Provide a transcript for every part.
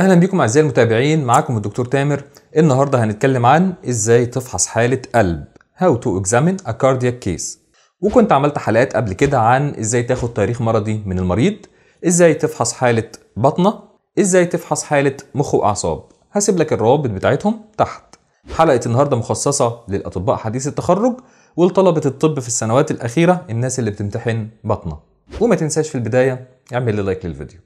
اهلا بيكم اعزائي المتابعين معاكم الدكتور تامر النهارده هنتكلم عن ازاي تفحص حاله قلب how to examine a cardiac case وكنت عملت حلقات قبل كده عن ازاي تاخد تاريخ مرضي من المريض ازاي تفحص حاله بطنه ازاي تفحص حاله مخ واعصاب هسيب لك الروابط بتاعتهم تحت حلقه النهارده مخصصه للاطباء حديث التخرج ولطلبه الطب في السنوات الاخيره الناس اللي بتمتحن بطنه وما تنساش في البدايه اعمل لي لايك للفيديو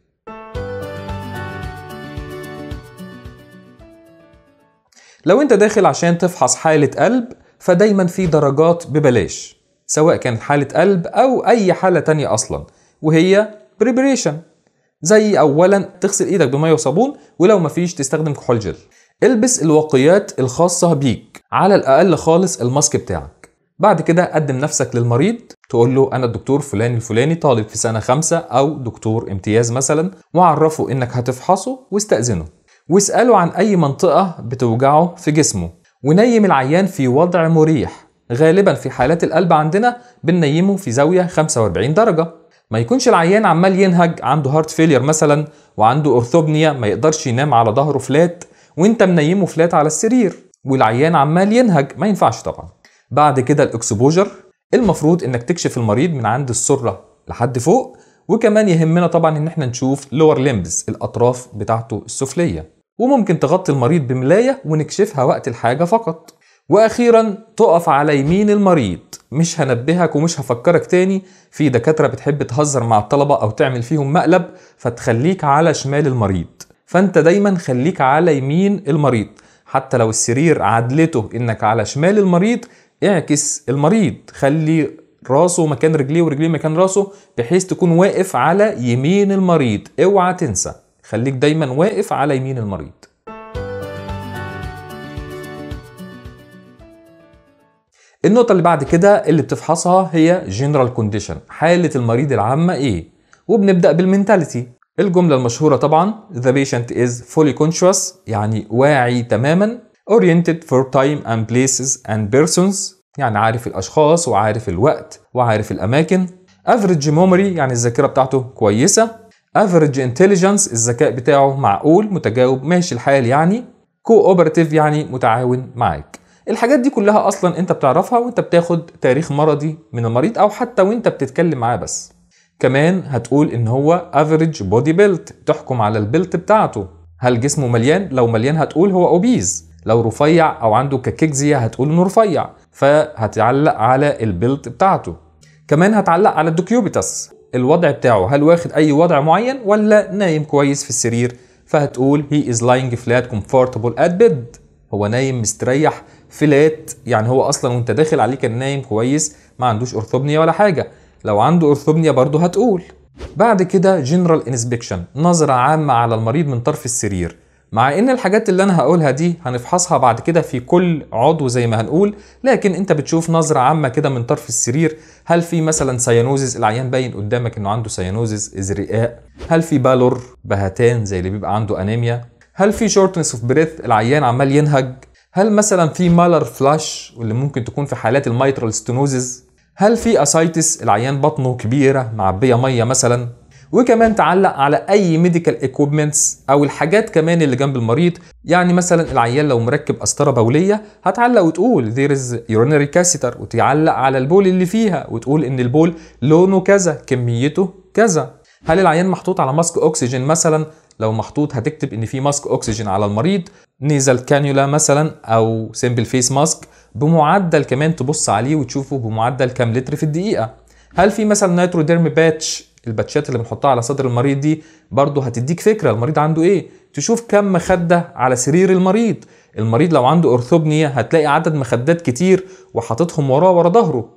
لو انت داخل عشان تفحص حالة قلب فدايما في درجات ببلاش سواء كانت حالة قلب أو أي حالة تانية أصلا وهي preparation زي أولا تغسل إيدك بمية وصابون ولو مفيش تستخدم كحول جل البس الواقيات الخاصة بيك على الأقل خالص الماسك بتاعك بعد كده قدم نفسك للمريض تقول له أنا الدكتور فلان الفلاني طالب في سنة خمسة أو دكتور امتياز مثلا وعرفه إنك هتفحصه واستأذنه واسأله عن أي منطقة بتوجعه في جسمه ونيم العيان في وضع مريح غالبا في حالات القلب عندنا بنيمه في زاوية 45 درجة ما يكونش العيان عمال ينهج عنده هارت فيلير مثلا وعنده اورثوبنيا ما يقدرش ينام على ظهره فلات وانت منيمه فلات على السرير والعيان عمال ينهج ما ينفعش طبعا بعد كده الاكسبوجر المفروض انك تكشف المريض من عند السره لحد فوق وكمان يهمنا طبعا ان احنا نشوف لور ليمبز الاطراف بتاعته السفليه وممكن تغطي المريض بملاية ونكشفها وقت الحاجة فقط واخيرا تقف على يمين المريض مش هنبهك ومش هفكرك تاني في دكاتره بتحب تهزر مع الطلبه او تعمل فيهم مقلب فتخليك على شمال المريض فانت دايما خليك على يمين المريض حتى لو السرير عدلته انك على شمال المريض اعكس المريض خلي راسه مكان رجليه ورجليه مكان راسه بحيث تكون واقف على يمين المريض اوعى تنسى خليك دايما واقف على يمين المريض النقطة اللي بعد كده اللي بتفحصها هي جنرال كونديشن حالة المريض العامة ايه وبنبدأ بالمنتاليتي الجملة المشهورة طبعا the patient is fully conscious يعني واعي تماما oriented for time and places and persons يعني عارف الأشخاص وعارف الوقت وعارف الأماكن average memory يعني الذاكرة بتاعته كويسة افريج انتليجنس الذكاء بتاعه معقول متجاوب ماشي الحال يعني كوأوبراتيف يعني متعاون معاك الحاجات دي كلها اصلا انت بتعرفها وانت بتاخد تاريخ مرضي من المريض او حتى وانت بتتكلم معاه بس كمان هتقول ان هو افريج بودي بيلت تحكم على البيلت بتاعته هل جسمه مليان لو مليان هتقول هو اوبيز لو رفيع او عنده كككزية هتقول انه رفيع فهتعلق على البيلت بتاعته كمان هتعلق على الدوكيوبيتس الوضع بتاعه هل واخد اي وضع معين ولا نايم كويس في السرير فهتقول هي از لاينج فلات كومفورتبل ات بيد هو نايم مستريح فلات يعني هو اصلا وانت داخل عليه كان نايم كويس ما عندوش ارثوبنيا ولا حاجه لو عنده ارثوبنيا برضه هتقول بعد كده جنرال انسبكشن نظرة عامة على المريض من طرف السرير مع ان الحاجات اللي انا هقولها دي هنفحصها بعد كده في كل عضو زي ما هنقول لكن انت بتشوف نظره عامه كده من طرف السرير هل في مثلا سيانوزيز العيان باين قدامك انه عنده سيانوزيز ازرقاء هل في بالور بهتان زي اللي بيبقى عنده انيميا هل في شورتنس اوف بريث العيان عمال ينهج هل مثلا في مالر فلاش واللي ممكن تكون في حالات الميترال ستنوزيز هل في اسايتس العيان بطنه كبيره معبيه ميه مثلا وكمان تعلق على اي ميديكال ايكويبمنتس او الحاجات كمان اللي جنب المريض يعني مثلا العيان لو مركب قسطره بوليه هتعلق وتقول ذير از يورينري كاسيتر وتعلق على البول اللي فيها وتقول ان البول لونه كذا كميته كذا هل العيان محطوط على ماسك اكسجين مثلا لو محطوط هتكتب ان في ماسك اكسجين على المريض نيزل كانيولا مثلا او سيمبل فيس ماسك بمعدل كمان تبص عليه وتشوفه بمعدل كام لتر في الدقيقه هل في مثلا نيتروديرم باتش الباتشات اللي بنحطها على صدر المريض دي برضو هتديك فكره المريض عنده ايه تشوف كم مخده على سرير المريض المريض لو عنده ارثوبنيا هتلاقي عدد مخدات كتير وحاططهم وراه ورا ظهره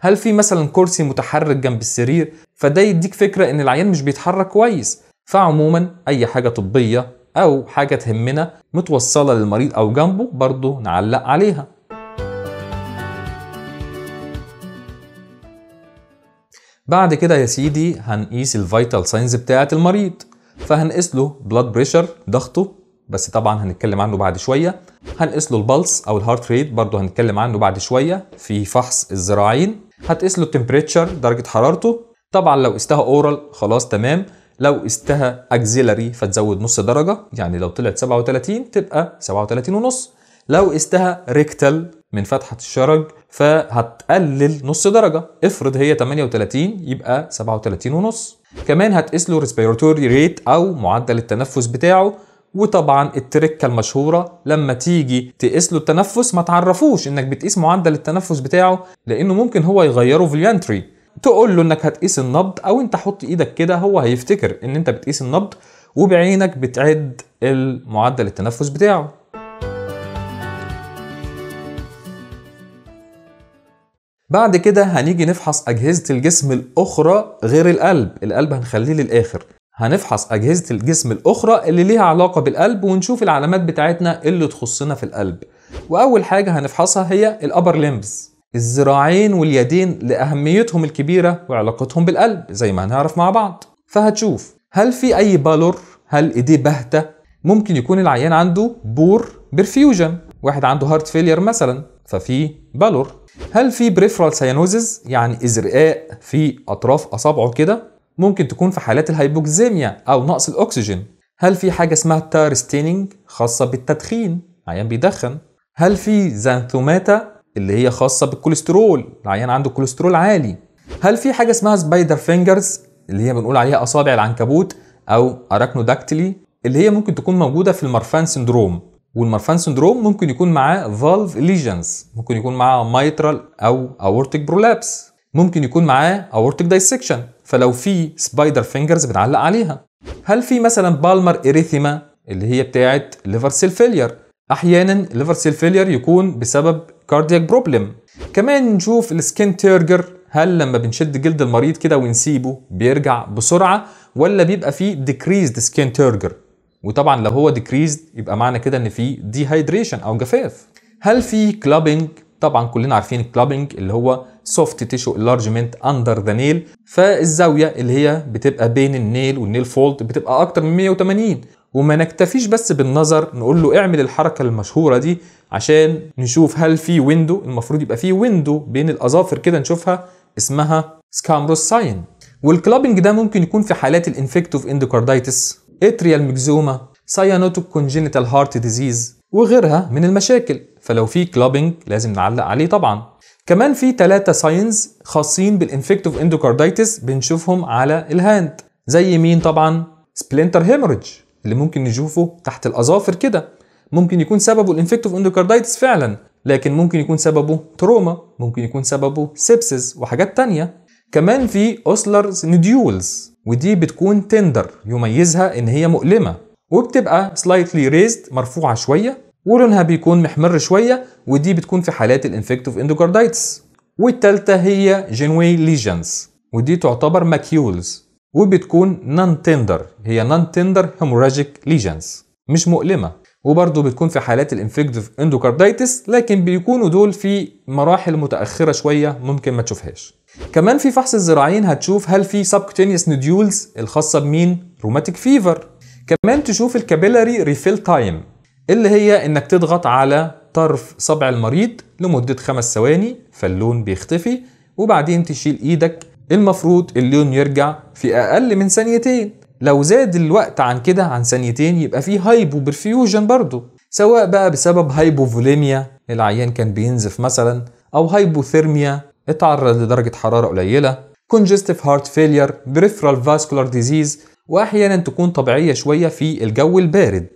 هل في مثلا كرسي متحرك جنب السرير فده يديك فكره ان العيان مش بيتحرك كويس فعموما اي حاجه طبيه او حاجه تهمنا متوصله للمريض او جنبه برضه نعلق عليها بعد كده يا سيدي هنقيس الفيتال ساينز بتاعه المريض فهنقيس له بلاد بريشر ضغطه بس طبعا هنتكلم عنه بعد شويه هنقيس له البلس او الهارت ريت برضه هنتكلم عنه بعد شويه في فحص الذراعين هتقيس له التمبريتشر درجه حرارته طبعا لو قستها اورال خلاص تمام لو قستها اكزيلري فتزود نص درجه يعني لو طلعت 37 تبقى 37 ونص لو قستها ريكتال من فتحه الشرج فهتقلل نص درجه افرض هي 38 يبقى 37 ونص كمان هتقيس له ريسبيراتوري ريت او معدل التنفس بتاعه وطبعا التركه المشهوره لما تيجي تقيس له التنفس ما تعرفوش انك بتقيس معدل التنفس بتاعه لانه ممكن هو يغيره في فوليانتري تقول له انك هتقيس النبض او انت حط ايدك كده هو هيفتكر ان انت بتقيس النبض وبعينك بتعد معدل التنفس بتاعه بعد كده هنيجي نفحص أجهزة الجسم الأخرى غير القلب القلب هنخليه للآخر هنفحص أجهزة الجسم الأخرى اللي ليها علاقة بالقلب ونشوف العلامات بتاعتنا اللي تخصنا في القلب وأول حاجة هنفحصها هي الأبر ليمبز الذراعين واليدين لأهميتهم الكبيرة وعلاقتهم بالقلب زي ما هنعرف مع بعض فهتشوف هل في أي بالور هل إيديه باهتة ممكن يكون العيان عنده بور برفيوجن واحد عنده هارت فيلير مثلا ففي بالور هل في بريفرال سينوزز يعني ازرقاء في اطراف اصابعه كده ممكن تكون في حالات الهايبوكزيميا او نقص الاكسجين هل في حاجه اسمها ستيننج خاصه بالتدخين عيان بيدخن هل في زانثوماتا اللي هي خاصه بالكوليسترول العيان عنده كوليسترول عالي هل في حاجه اسمها سبايدر فينجرز اللي هي بنقول عليها اصابع العنكبوت او اراكنوداكتيلي اللي هي ممكن تكون موجوده في المرفان سندروم والمرفان سندروم ممكن يكون معاه فالف ليجنز ممكن يكون معاه مايترال او اورتيك برولابس ممكن يكون معاه اورتيك دايسكشن فلو في سبايدر فينجرز بنعلق عليها هل في مثلا بالمر اريثيما اللي هي بتاعه ليفر سيل فيلير احيانا ليفر سيل فيلير يكون بسبب كاردياك بروبلم كمان نشوف السكين تيرجر هل لما بنشد جلد المريض كده ونسيبه بيرجع بسرعه ولا بيبقى فيه ديكريزد سكين تيرجر وطبعا لو هو ديكريزد يبقى معنى كده ان في ديهايدريشن او جفاف هل في كلابنج طبعا كلنا عارفين الكلابنج اللي هو سوفت تيشو انلارجمنت اندر ذا نيل فالزاويه اللي هي بتبقى بين النيل والنيل فولت بتبقى اكتر من 180 وما نكتفيش بس بالنظر نقول له اعمل الحركه المشهوره دي عشان نشوف هل في ويندو المفروض يبقى في ويندو بين الاظافر كده نشوفها اسمها سكامروس ساين والكلابنج ده ممكن يكون في حالات الانفكتوف اندوكاردايتس اتريال ميكزوما سايانوتوك كونجينيتال هارت ديزيز وغيرها من المشاكل فلو في كلابنج لازم نعلق عليه طبعا كمان في ثلاثة ساينز خاصين بالانفكتيف اندوكاردايتس بنشوفهم على الهاند زي مين طبعا سبلينتر هيموريدج اللي ممكن نشوفه تحت الاظافر كده ممكن يكون سببه الانفكتيف اندوكاردايتس فعلا لكن ممكن يكون سببه تروما ممكن يكون سببه سبسز وحاجات تانية كمان في اوسلرز نديولز ودي بتكون تندر يميزها ان هي مؤلمه وبتبقى سلايتلي ريزد مرفوعه شويه ولونها بيكون محمر شويه ودي بتكون في حالات الانفكتوف اندوكاردايتس والتالتة هي جينوي ليجنز ودي تعتبر ماكيولز وبتكون نون تندر هي نون تندر هيموراجيك ليجنز مش مؤلمه وبرضه بتكون في حالات الانفكتيف اندوكاردايتس لكن بيكونوا دول في مراحل متاخره شويه ممكن ما تشوفهاش كمان في فحص الزراعين هتشوف هل في سبكوتينيوس نوديولز الخاصه بمين روماتيك فيفر كمان تشوف الكابيلاري ريفيل تايم اللي هي انك تضغط على طرف صبع المريض لمده خمس ثواني فاللون بيختفي وبعدين تشيل ايدك المفروض اللون يرجع في اقل من ثانيتين لو زاد الوقت عن كده عن ثانيتين يبقى في هايبو برفيوجن برضه سواء بقى بسبب هايبوفوليميا العيان كان بينزف مثلا او هايبوثيرميا اتعرض لدرجة حرارة قليلة congestive heart failure peripheral vascular disease واحيانا تكون طبيعية شوية في الجو البارد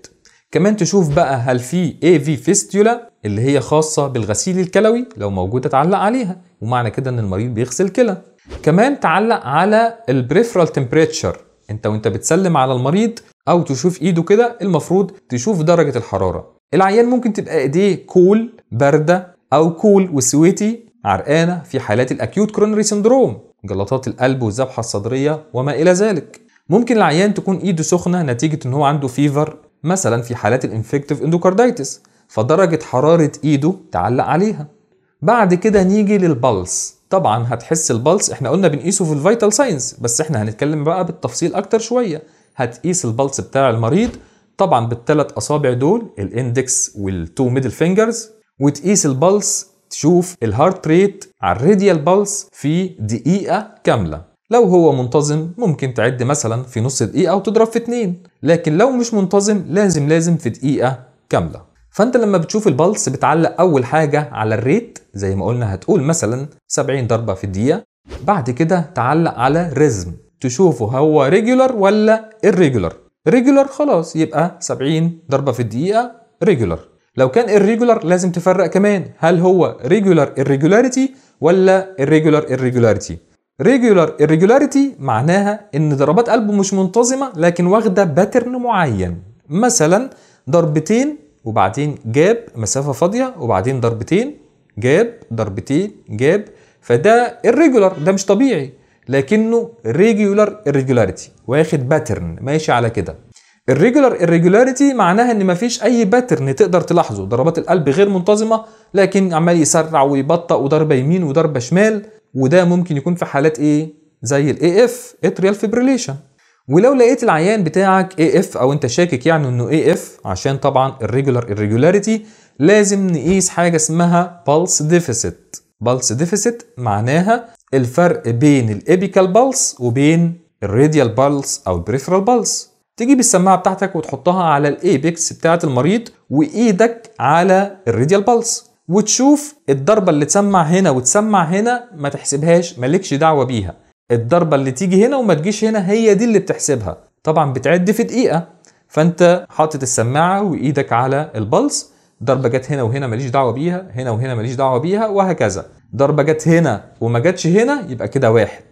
كمان تشوف بقى هل في AV fistula اللي هي خاصة بالغسيل الكلوي لو موجودة تعلق عليها ومعنى كده ان المريض بيغسل كلى كمان تعلق على البريفرال تمبريتشر انت وانت بتسلم على المريض او تشوف ايده كده المفروض تشوف درجة الحرارة العيان ممكن تبقى ايديه كول بارده او كول وسويتي عرقانة في حالات الأكيوت كورونري سندروم جلطات القلب والذبحة الصدرية وما إلى ذلك ممكن العيان تكون إيده سخنة نتيجة إن هو عنده فيفر مثلا في حالات الانفكتيف اندوكاردايتس فدرجة حرارة إيده تعلق عليها بعد كده نيجي للبلس طبعا هتحس البلس احنا قلنا بنقيسه في الفيتال ساينس بس احنا هنتكلم بقى بالتفصيل اكتر شويه هتقيس البلس بتاع المريض طبعا بالثلاث اصابع دول الاندكس والتو ميدل فينجرز وتقيس البلس تشوف الهارت ريت على الراديال بالس في دقيقة كاملة لو هو منتظم ممكن تعد مثلا في نص دقيقة وتضرب في اتنين لكن لو مش منتظم لازم لازم في دقيقة كاملة فانت لما بتشوف البلس بتعلق اول حاجة على الريت زي ما قلنا هتقول مثلا 70 ضربة في الدقيقة بعد كده تعلق على ريزم تشوفه هو ريجولار ولا الريجولر ريجولار خلاص يبقى 70 ضربة في الدقيقة ريجولار لو كان irregular لازم تفرق كمان هل هو regular irregularity ولا irregular irregularity regular irregularity معناها ان ضربات قلبه مش منتظمه لكن واخده باترن معين مثلا ضربتين وبعدين جاب مسافه فاضيه وبعدين ضربتين جاب ضربتين جاب فده irregular ده مش طبيعي لكنه regular irregularity واخد باترن ماشي على كده الريجولار irregularity معناها ان مفيش اي باترن تقدر تلاحظه ضربات القلب غير منتظمه لكن عمال يسرع ويبطأ وضربه يمين وضربه شمال وده ممكن يكون في حالات ايه زي الاي اف اتريال فيبريليشن ولو لقيت العيان بتاعك اي اف او انت شاكك يعني انه اي اف عشان طبعا الريجولار irregularity لازم نقيس حاجه اسمها بالس ديفيسيت بالس ديفيسيت معناها الفرق بين الابيكال بالس وبين الراديال بالس او البريفرال بالس تجيب السماعه بتاعتك وتحطها على الايبكس بتاعه المريض وايدك على الراديال بالس وتشوف الضربه اللي تسمع هنا وتسمع هنا ما تحسبهاش مالكش دعوه بيها الضربه اللي تيجي هنا وما تجيش هنا هي دي اللي بتحسبها طبعا بتعد في دقيقه فانت حاطط السماعه وايدك على البلس ضربه جت هنا وهنا ماليش دعوه بيها هنا وهنا ماليش دعوه بيها وهكذا ضربه جت هنا وما جتش هنا يبقى كده واحد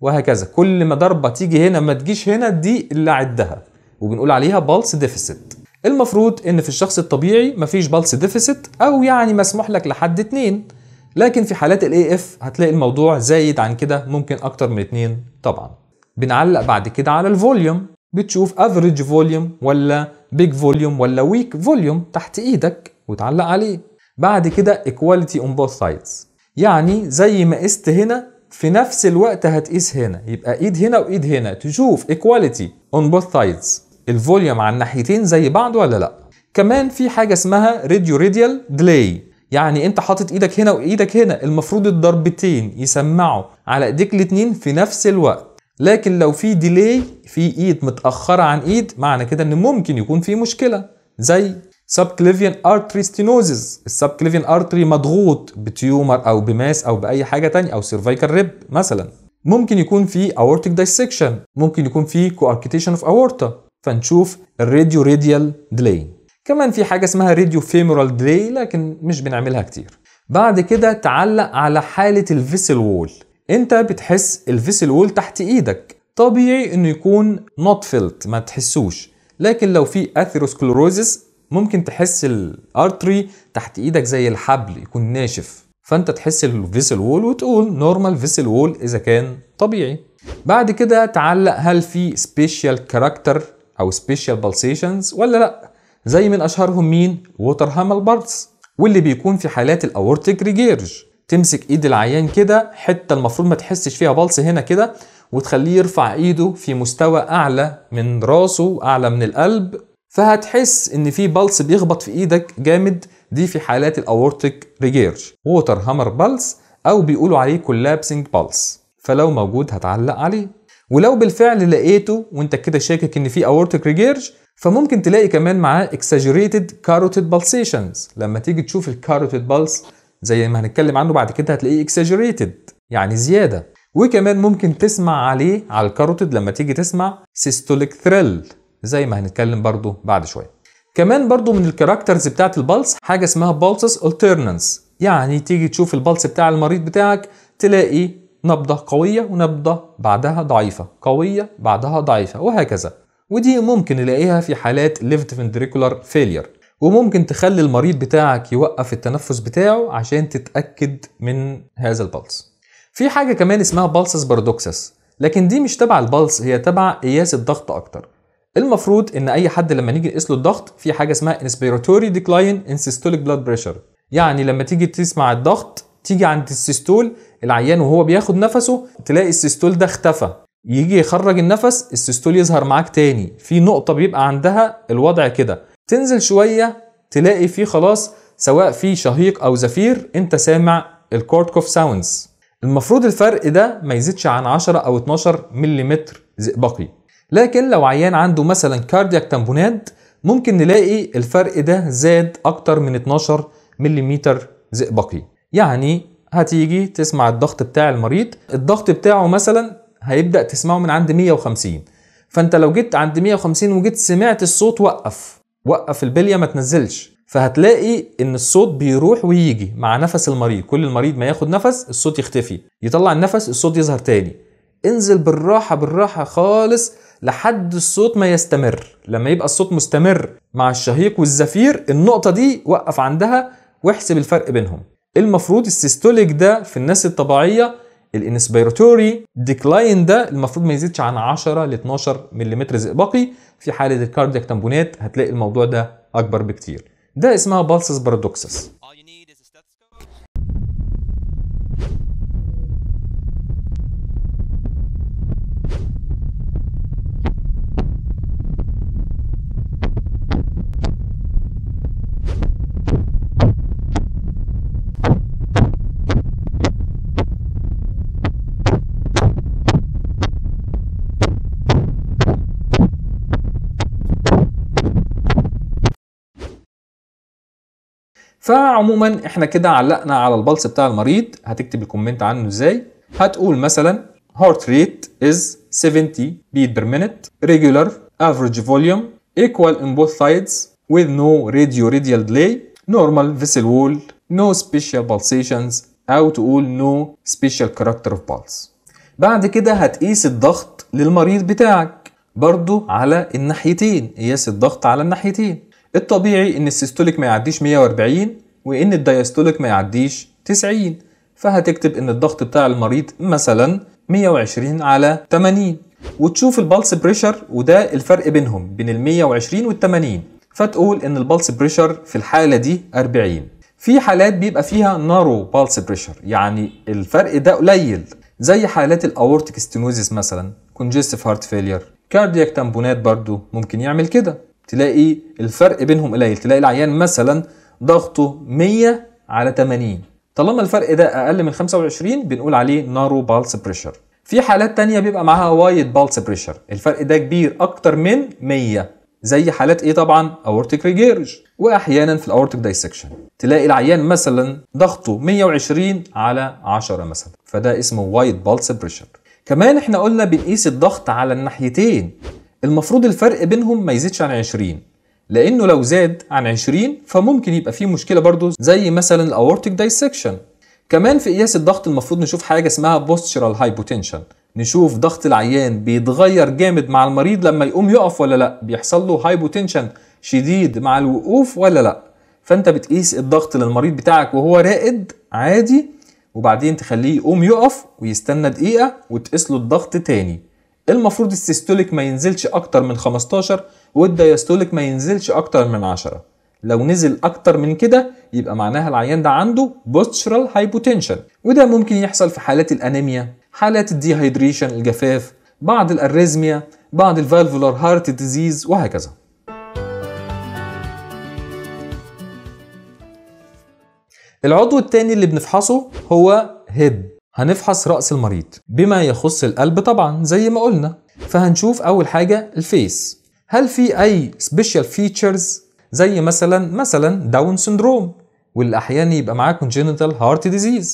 وهكذا كل ما ضربه تيجي هنا ما تجيش هنا دي اللي عدها وبنقول عليها بالس ديفيسيت المفروض ان في الشخص الطبيعي مفيش بالس ديفيسيت او يعني مسموح لك لحد اتنين لكن في حالات الاي اف هتلاقي الموضوع زايد عن كده ممكن اكتر من اتنين طبعا بنعلق بعد كده على الفوليوم بتشوف افريج فوليوم ولا بيج فوليوم ولا ويك فوليوم تحت ايدك وتعلق عليه بعد كده equality on both sides يعني زي ما قست هنا في نفس الوقت هتقيس هنا يبقى ايد هنا وايد هنا تشوف equality on both sides الفوليوم على الناحيتين زي بعض ولا لا كمان في حاجه اسمها راديو راديال ديلي يعني انت حاطط ايدك هنا وايدك هنا المفروض الضربتين يسمعوا على ايديك الاتنين في نفس الوقت لكن لو في ديلي في ايد متاخره عن ايد معنى كده ان ممكن يكون في مشكله زي سبكليفيان ارتري ستينوزز السبكليفيان ارتري مضغوط بتيومر او بماس او باي حاجه ثانيه او سيرفايكال ريب مثلا ممكن يكون في اورتيك دايسكشن ممكن يكون في كواركيتيشن اوف اورتا فنشوف الراديو راديال ديلي كمان في حاجه اسمها راديو فيمورال ديلي لكن مش بنعملها كتير بعد كده تعلق على حاله الفيسل وول انت بتحس الفيسل وول تحت ايدك طبيعي انه يكون نوت فيلت ما تحسوش لكن لو في اثيروسكلوروزس ممكن تحس الارتري تحت ايدك زي الحبل يكون ناشف فانت تحس الفيسل وول وتقول نورمال فيسل وول اذا كان طبيعي بعد كده تعلق هل في سبيشال كاركتر او سبيشال بالسيشنز ولا لا زي من اشهرهم مين ووتر هامل بالس واللي بيكون في حالات الاورتيك ريجيرج تمسك ايد العيان كده حته المفروض ما تحسش فيها بلس هنا كده وتخليه يرفع ايده في مستوى اعلى من راسه اعلى من القلب فهتحس ان في بلس بيخبط في ايدك جامد دي في حالات الاورتيك ريجيرج ووتر هامر بلس او بيقولوا عليه كولابسنج بلس فلو موجود هتعلق عليه ولو بالفعل لقيته وانت كده شاكك ان في اورتك ريجيرج فممكن تلاقي كمان معاه exaggerated carotid pulsations لما تيجي تشوف الكاروتيد بلس زي ما هنتكلم عنه بعد كده هتلاقيه exaggerated يعني زيادة وكمان ممكن تسمع عليه على الكاروتيد لما تيجي تسمع systolic thrill زي ما هنتكلم برضو بعد شوية كمان برضو من الكاركترز بتاعت البلس حاجة اسمها pulses alternance يعني تيجي تشوف البلس بتاع المريض بتاعك تلاقي نبضة قوية ونبضة بعدها ضعيفة قوية بعدها ضعيفة وهكذا ودي ممكن نلاقيها في حالات left ventricular failure وممكن تخلي المريض بتاعك يوقف التنفس بتاعه عشان تتأكد من هذا البلس في حاجة كمان اسمها بالسس بارادوكسس لكن دي مش تبع البلس هي تبع قياس الضغط أكتر المفروض ان اي حد لما نيجي نقيس له الضغط في حاجه اسمها inspiratory decline in systolic blood pressure يعني لما تيجي تسمع الضغط تيجي عند السيستول العيان وهو بياخد نفسه تلاقي السيستول ده اختفى يجي يخرج النفس السيستول يظهر معاك تاني في نقطه بيبقى عندها الوضع كده تنزل شويه تلاقي فيه خلاص سواء في شهيق او زفير انت سامع كوف ساوندز المفروض الفرق ده ما يزيدش عن 10 او 12 ملم زئبقي لكن لو عيان عنده مثلا كاردياك تامبوناد ممكن نلاقي الفرق ده زاد اكتر من 12 ملم زئبقي يعني هتيجي تسمع الضغط بتاع المريض الضغط بتاعه مثلا هيبدا تسمعه من عند 150 فانت لو جيت عند 150 وجيت سمعت الصوت وقف وقف البليه ما تنزلش فهتلاقي ان الصوت بيروح ويجي مع نفس المريض كل المريض ما ياخد نفس الصوت يختفي يطلع النفس الصوت يظهر تاني انزل بالراحه بالراحه خالص لحد الصوت ما يستمر لما يبقى الصوت مستمر مع الشهيق والزفير النقطه دي وقف عندها واحسب الفرق بينهم المفروض السيستوليك ده في الناس الطبيعيه الانسبيراتوري ديكلاين ده المفروض ما يزيدش عن 10 ل 12 ملم زئبقي في حاله الكاردياك تامبونات هتلاقي الموضوع ده اكبر بكتير ده اسمها بالسس بارادوكسس فعموما احنا كده علقنا على البلس بتاع المريض هتكتب الكومنت عنه ازاي هتقول مثلا heart rate is 70 beat per minute regular average volume equal in both sides with no radio radial delay normal vessel wall no special pulsations او تقول no special character of pulse بعد كده هتقيس الضغط للمريض بتاعك برضو على الناحيتين قياس الضغط على الناحيتين الطبيعي ان السيستوليك ما يعديش 140 وان الدايستوليك ما يعديش 90 فهتكتب ان الضغط بتاع المريض مثلا 120 على 80 وتشوف البلس بريشر وده الفرق بينهم بين ال 120 وال 80 فتقول ان البلس بريشر في الحاله دي 40 في حالات بيبقى فيها نارو بالس بريشر يعني الفرق ده قليل زي حالات الاورتيك ستينوزيس مثلا كونجستيف هارت فيلير كاردياك تامبونات برضو ممكن يعمل كده تلاقي الفرق بينهم قليل تلاقي العيان مثلا ضغطه 100 على 80 طالما الفرق ده اقل من 25 بنقول عليه نارو بالس بريشر في حالات تانية بيبقى معاها وايد بالس بريشر الفرق ده كبير اكتر من 100 زي حالات ايه طبعا اورتيك ريجيرج واحيانا في الاورتيك دايسكشن تلاقي العيان مثلا ضغطه 120 على 10 مثلا فده اسمه وايد بالس بريشر كمان احنا قلنا بنقيس الضغط على الناحيتين المفروض الفرق بينهم ما يزيدش عن 20 لانه لو زاد عن 20 فممكن يبقى فيه مشكله برضه زي مثلا الاورتيك دايسكشن كمان في قياس الضغط المفروض نشوف حاجه اسمها بوستشرال هايبوتنشن نشوف ضغط العيان بيتغير جامد مع المريض لما يقوم يقف ولا لا بيحصل له هايبوتنشن شديد مع الوقوف ولا لا فانت بتقيس الضغط للمريض بتاعك وهو رائد عادي وبعدين تخليه يقوم يقف ويستنى دقيقه وتقيس له الضغط تاني المفروض السيستوليك ما ينزلش اكتر من 15 والديستوليك ما ينزلش اكتر من 10 لو نزل اكتر من كده يبقى معناها العيان ده عنده بوستشرال هايبوتنشن وده ممكن يحصل في حالات الانيميا حالات الديهايدريشن الجفاف بعض الاريزميا بعض الفالفولار هارت ديزيز وهكذا العضو الثاني اللي بنفحصه هو هيد هنفحص رأس المريض بما يخص القلب طبعا زي ما قلنا فهنشوف أول حاجة الفيس هل في أي سبيشال فيتشرز زي مثلا مثلا داون سندروم واللي أحيانا يبقى معاه congenital heart disease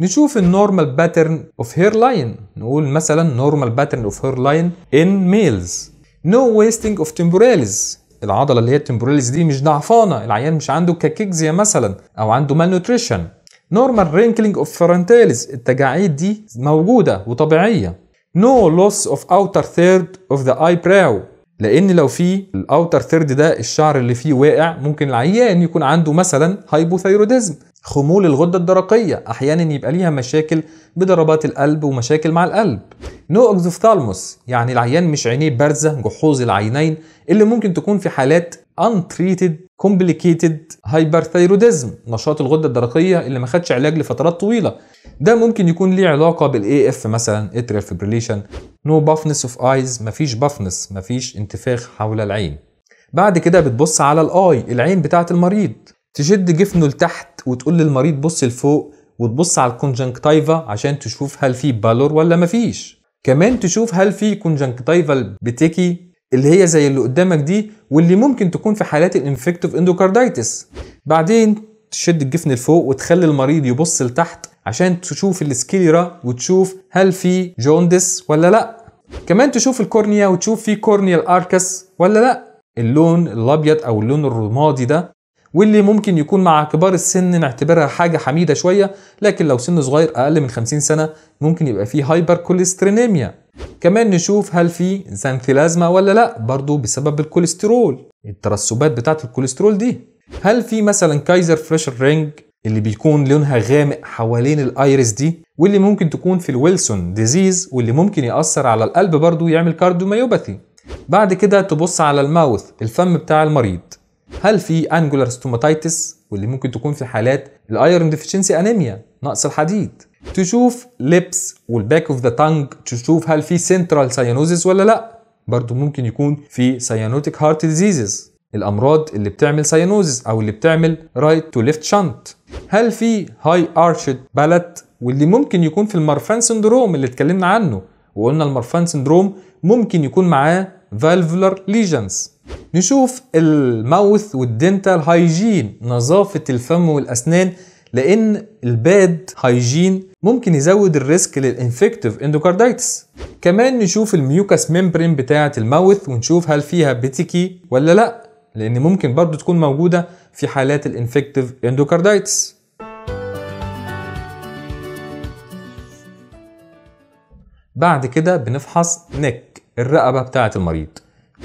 نشوف النورمال باترن اوف هير لاين نقول مثلا نورمال باترن اوف هير لاين ان ميلز نو ويستنج اوف تمبوراليز العضله اللي هي التمبوراليز دي مش ضعفانه العيان مش عنده كاكيكزيا مثلا او عنده مال نوتريشن نورمال رينكلينج اوف فرونتاليز التجاعيد دي موجوده وطبيعيه نو لوس اوف اوتر ثيرد اوف ذا اي براو لان لو في الاوتر ثيرد ده الشعر اللي فيه واقع ممكن العيان يكون عنده مثلا هايبوثايروديزم خمول الغده الدرقيه احيانا يبقى ليها مشاكل بضربات القلب ومشاكل مع القلب نو اكزوفثالموس يعني العيان مش عينيه بارزه جحوظ العينين اللي ممكن تكون في حالات untreated complicated hyperthyroidism نشاط الغده الدرقيه اللي ما خدش علاج لفترات طويله ده ممكن يكون ليه علاقه بالاي اف مثلا اتريال فيبريليشن نو بافنس اوف ايز مفيش بافنس مفيش انتفاخ حول العين بعد كده بتبص على الاي العين بتاعه المريض تشد جفنه لتحت وتقول للمريض بص لفوق وتبص على الكونجنكتيفا عشان تشوف هل في بالور ولا مفيش كمان تشوف هل في كونجنكتيفال بتكي اللي هي زي اللي قدامك دي واللي ممكن تكون في حالات الانفكتيف اندوكاردايتس بعدين تشد الجفن لفوق وتخلي المريض يبص لتحت عشان تشوف السكيليرا وتشوف هل في جوندس ولا لا كمان تشوف الكورنيا وتشوف في كورنيال اركس ولا لا اللون الابيض او اللون الرمادي ده واللي ممكن يكون مع كبار السن نعتبرها حاجه حميده شويه لكن لو سن صغير اقل من 50 سنه ممكن يبقى فيه هايبر كوليسترينيميا كمان نشوف هل في زانثلازما ولا لا برضو بسبب الكوليسترول الترسبات بتاعه الكوليسترول دي هل في مثلا كايزر فريشر رينج اللي بيكون لونها غامق حوالين الايرس دي واللي ممكن تكون في الويلسون ديزيز واللي ممكن ياثر على القلب برضو يعمل كارديوميوباثي بعد كده تبص على الماوث الفم بتاع المريض هل في انجولار ستوماتايتس واللي ممكن تكون في حالات الايرون ديفيشنسي انيميا نقص الحديد تشوف ليبس والباك اوف ذا تانج تشوف هل في سنترال ساينوزيس ولا لا برضو ممكن يكون في ساينوتيك هارت ديزيزز الامراض اللي بتعمل ساينوزيس او اللي بتعمل رايت تو ليفت شنت هل في هاي ارشد بالات واللي ممكن يكون في المارفان سندروم اللي اتكلمنا عنه وقلنا المارفان سندروم ممكن يكون معاه valvular lesions نشوف الماوث والدنتال هايجين نظافة الفم والأسنان لأن الباد هايجين ممكن يزود الريسك للانفكتيف إندوكارديتس كمان نشوف الميوكاس ميمبرين بتاعة الماوث ونشوف هل فيها بيتيكي ولا لأ لأن ممكن برضو تكون موجودة في حالات الانفكتيف إندوكارديتس بعد كده بنفحص نك الرقبه بتاعه المريض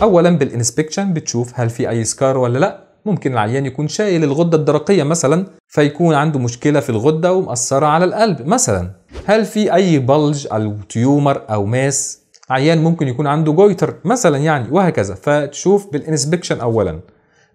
اولا بالانسبكشن بتشوف هل في اي سكار ولا لا ممكن العيان يكون شايل الغده الدرقيه مثلا فيكون عنده مشكله في الغده ومأثره على القلب مثلا هل في اي بلج او تيومر او ماس عيان ممكن يكون عنده جويتر مثلا يعني وهكذا فتشوف بالانسبكشن اولا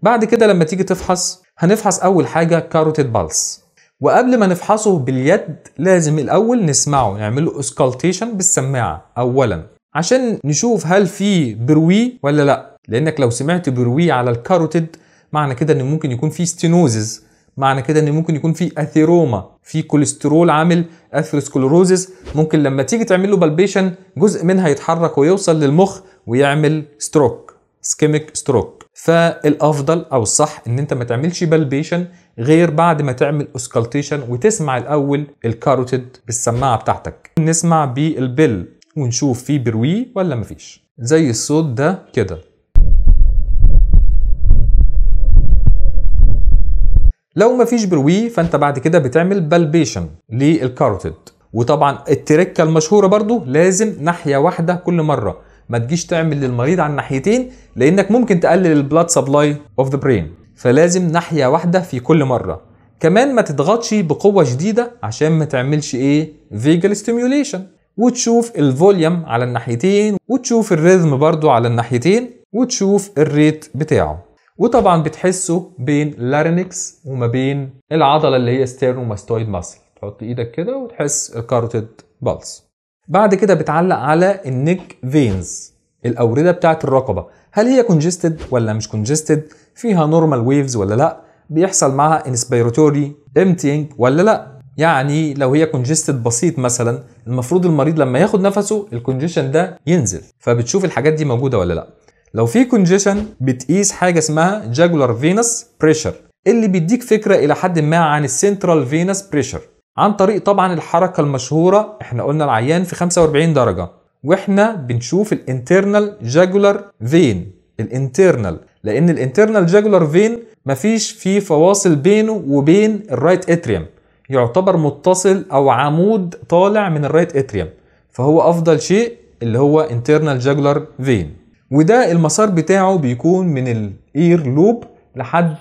بعد كده لما تيجي تفحص هنفحص اول حاجه كاروتيد بالس وقبل ما نفحصه باليد لازم الاول نسمعه نعمله اسكالتيشن بالسماعه اولا عشان نشوف هل في بروي ولا لا لانك لو سمعت بروي على الكاروتيد معنى كده ان ممكن يكون في ستينوزز معنى كده ان ممكن يكون في اثيروما في كوليسترول عامل اثيروسكلوروزز ممكن لما تيجي تعمل له بالبيشن جزء منها يتحرك ويوصل للمخ ويعمل ستروك سكيميك ستروك فالافضل او الصح ان انت ما تعملش بالبيشن غير بعد ما تعمل اسكالتيشن وتسمع الاول الكاروتيد بالسماعه بتاعتك نسمع بالبل ونشوف فيه بروي ولا مفيش زي الصوت ده كده لو مفيش بروي فانت بعد كده بتعمل بالبيشن للكاروتيد وطبعا التركه المشهوره برضو لازم ناحيه واحده كل مره ما تجيش تعمل للمريض على الناحيتين لانك ممكن تقلل البلاد سبلاي اوف ذا برين فلازم ناحيه واحده في كل مره كمان ما تضغطش بقوه شديده عشان ما تعملش ايه فيجل ستيميوليشن وتشوف الفوليوم على الناحيتين وتشوف الريزم برضو على الناحيتين وتشوف الريت بتاعه وطبعا بتحسه بين لارينكس وما بين العضله اللي هي ستيرنوماستويد ماسل تحط ايدك كده وتحس الكاروتيد بالس بعد كده بتعلق على النيك فينز الاورده بتاعت الرقبه هل هي كونجستد ولا مش كونجستد فيها نورمال ويفز ولا لا بيحصل معاها انسبيراتوري امتينج ولا لا يعني لو هي كونجستد بسيط مثلا المفروض المريض لما ياخد نفسه الكونجيشن ده ينزل فبتشوف الحاجات دي موجوده ولا لا لو في كونجيشن بتقيس حاجه اسمها جاجولار فينس بريشر اللي بيديك فكره الى حد ما عن السنترال فينس بريشر عن طريق طبعا الحركه المشهوره احنا قلنا العيان في 45 درجه واحنا بنشوف الانترنال جاجولار فين الانترنال لان الانترنال جاجولار فين مفيش فيه فواصل بينه وبين الرايت اتريوم يعتبر متصل او عمود طالع من الرايت اتريوم فهو افضل شيء اللي هو internal jugular vein وده المسار بتاعه بيكون من الاير لوب لحد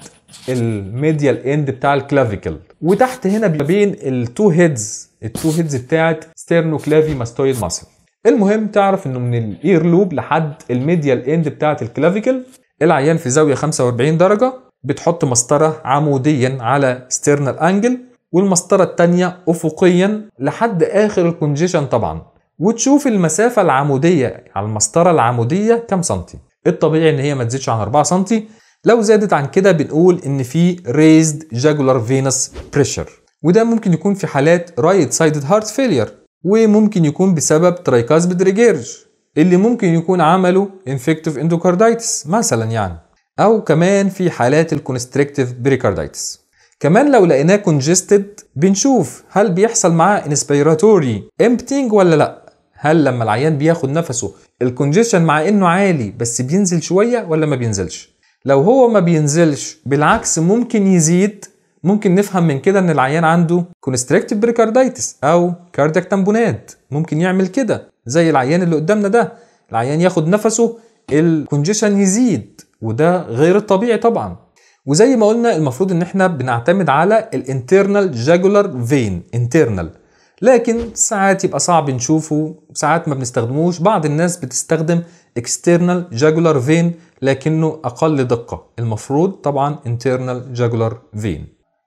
الميديال اند بتاع الكلافيكل وتحت هنا بين التو هيدز التو هيدز بتاعت ستيرنو كلافي ماستويد ماسل المهم تعرف انه من الاير لوب لحد الميديال اند بتاعت الكلافيكل العيان في زاويه 45 درجه بتحط مسطره عموديا على ستيرنال انجل والمسطره التانية افقيا لحد اخر الكونجيشن طبعا وتشوف المسافه العموديه على يعني المسطره العموديه كام سنتي الطبيعي ان هي ما تزيدش عن 4 سنتي لو زادت عن كده بنقول ان في raised jugular venous pressure وده ممكن يكون في حالات right sided heart failure وممكن يكون بسبب ترايكاسبيد ريجيرج اللي ممكن يكون عمله infective endocarditis مثلا يعني او كمان في حالات الكونستريكتيف بريكارديتس كمان لو لقيناه congested بنشوف هل بيحصل معاه inspiratory emptying ولا لا هل لما العيان بياخد نفسه الكونجيشن مع انه عالي بس بينزل شويه ولا ما بينزلش لو هو ما بينزلش بالعكس ممكن يزيد ممكن نفهم من كده ان العيان عنده constrictive pericarditis او cardiac tamponade ممكن يعمل كده زي العيان اللي قدامنا ده العيان ياخد نفسه الكونجيشن يزيد وده غير الطبيعي طبعا وزي ما قلنا المفروض ان احنا بنعتمد على الانترنال جاجولار فين انترنال لكن ساعات يبقى صعب نشوفه ساعات ما بنستخدموش بعض الناس بتستخدم external jugular vein لكنه أقل دقة المفروض طبعا internal jugular vein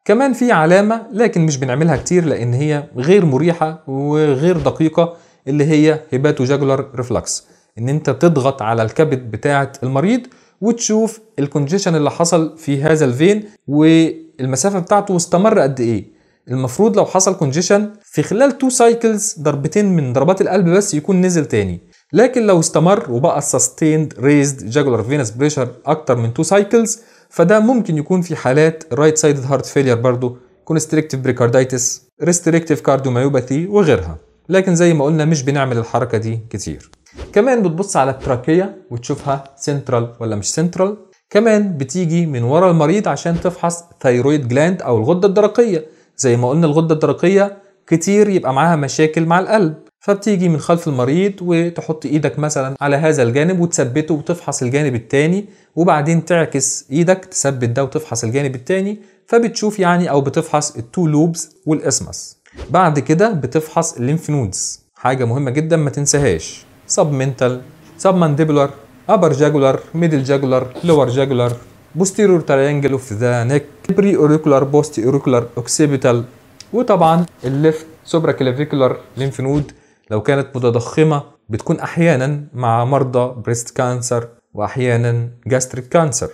كمان في علامة لكن مش بنعملها كتير لأن هي غير مريحة وغير دقيقة اللي هي هيباتو جاجولار ريفلكس إن أنت تضغط على الكبد بتاعة المريض وتشوف الكونجيشن اللي حصل في هذا الفين والمسافه بتاعته واستمر قد ايه المفروض لو حصل كونجيشن في خلال تو سايكلز ضربتين من ضربات القلب بس يكون نزل تاني لكن لو استمر وبقى سستيند ريزد جاجولار فينس بريشر اكتر من تو سايكلز فده ممكن يكون في حالات رايت سايدد هارت فيلير برضه كونستريكتيف بريكارديتس ريستريكتيف كارديوميوباثي وغيرها لكن زي ما قلنا مش بنعمل الحركه دي كتير كمان بتبص على التراكية وتشوفها سنترال ولا مش سنترال كمان بتيجي من ورا المريض عشان تفحص ثيرويد جلاند او الغده الدرقيه زي ما قلنا الغده الدرقيه كتير يبقى معاها مشاكل مع القلب فبتيجي من خلف المريض وتحط ايدك مثلا على هذا الجانب وتثبته وتفحص الجانب التاني وبعدين تعكس ايدك تثبت ده وتفحص الجانب التاني فبتشوف يعني او بتفحص التو لوبز والاسمس بعد كده بتفحص الليمف نودز حاجه مهمه جدا ما تنساهاش submental submandibular upper jugular middle jugular lower jugular posterior triangle of the neck preauricular postauricular occipital وطبعا الليفت سوبرا كلافيكولار لينف نود لو كانت متضخمه بتكون احيانا مع مرضى بريست كانسر واحيانا جاستريك كانسر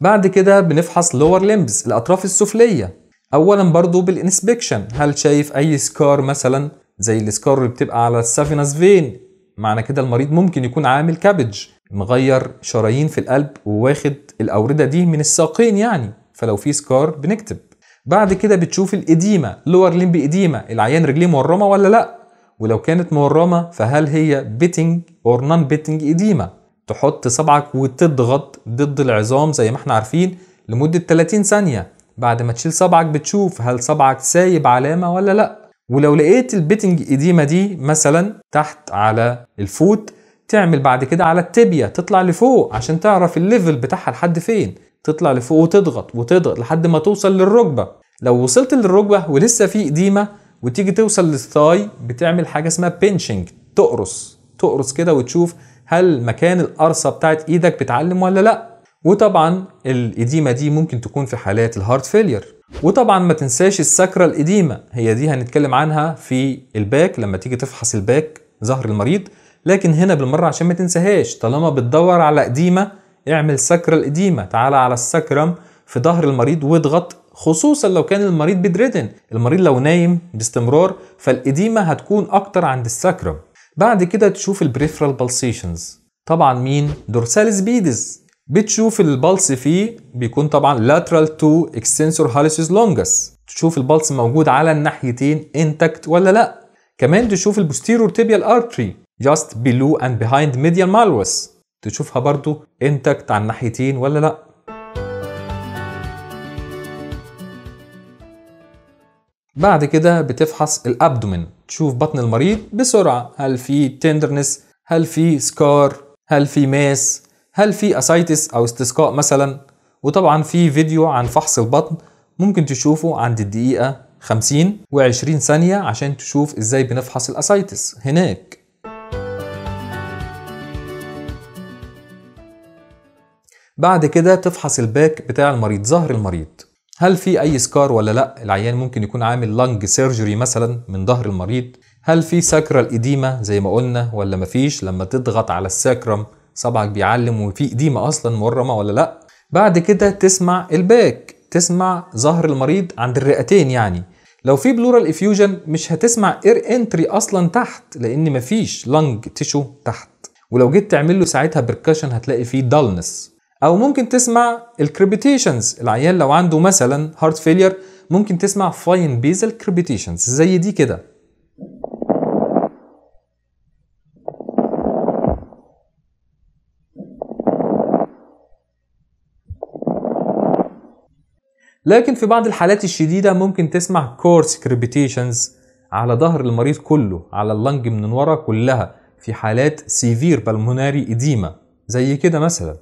بعد كده بنفحص lower limbs الاطراف السفليه اولا برضو بالانسبكشن هل شايف اي سكار مثلا زي السكار اللي بتبقى على السافيناس فين معنى كده المريض ممكن يكون عامل كابج مغير شرايين في القلب وواخد الاورده دي من الساقين يعني فلو في سكار بنكتب بعد كده بتشوف الإديمة لور لمب إديمة العيان رجليه مورمة ولا لأ ولو كانت مورمة فهل هي بيتنج أور نان بيتنج إديمة تحط صبعك وتضغط ضد العظام زي ما احنا عارفين لمدة 30 ثانية بعد ما تشيل صبعك بتشوف هل صبعك سايب علامة ولا لأ ولو لقيت البيتنج إديمة دي مثلا تحت على الفوت تعمل بعد كده على التبية تطلع لفوق عشان تعرف الليفل بتاعها لحد فين تطلع لفوق وتضغط وتضغط لحد ما توصل للركبة لو وصلت للركبة ولسه في إديمة وتيجي توصل للثاي بتعمل حاجة اسمها بينشنج تقرص تقرص كده وتشوف هل مكان القرصة بتاعت إيدك بتعلم ولا لأ وطبعا الإديمة دي ممكن تكون في حالات الهارت فيلير وطبعا ما تنساش السكرة الإديمة هي دي هنتكلم عنها في الباك لما تيجي تفحص الباك ظهر المريض لكن هنا بالمرة عشان ما تنساهاش طالما بتدور على إديمة اعمل سكرة الإديمة تعالى على السكرم في ظهر المريض واضغط خصوصا لو كان المريض بدريدن المريض لو نايم باستمرار فالإديمة هتكون أكتر عند السكرم بعد كده تشوف البريفرال بالسيشنز طبعا مين دورساليس بيدز بتشوف البلس فيه بيكون طبعا lateral to extensor hallucis longus تشوف البلس موجود على الناحيتين intact ولا لا كمان تشوف البوستيرور tibial artery just below and behind medial malus تشوفها برضو intact على الناحيتين ولا لا بعد كده بتفحص الابدومن تشوف بطن المريض بسرعه هل في تندرنس هل في سكار هل في ماس هل في اسايتس او استسقاء مثلا وطبعا في فيديو عن فحص البطن ممكن تشوفه عند الدقيقة 50 و20 ثانية عشان تشوف ازاي بنفحص الاسايتس هناك بعد كده تفحص الباك بتاع المريض ظهر المريض هل في اي سكار ولا لا العيان ممكن يكون عامل لانج سيرجري مثلا من ظهر المريض هل في ساكرال اديما زي ما قلنا ولا مفيش لما تضغط على الساكرم صبعك بيعلم وفي قديمة أصلا مرمة ولا لأ بعد كده تسمع الباك تسمع ظهر المريض عند الرئتين يعني لو في بلورال افيوجن مش هتسمع اير انتري اصلا تحت لان مفيش لنج تشو تحت ولو جيت تعمل له ساعتها بركشن هتلاقي فيه دالنس او ممكن تسمع الكريبيتيشنز العيان لو عنده مثلا هارت فيلير ممكن تسمع فاين بيزل كريبيتيشنز زي دي كده لكن في بعض الحالات الشديدة ممكن تسمع كورس كريبيتيشنز على ظهر المريض كله على اللنج من ورا كلها في حالات سيفير بالموناري إديمة زي كده مثلا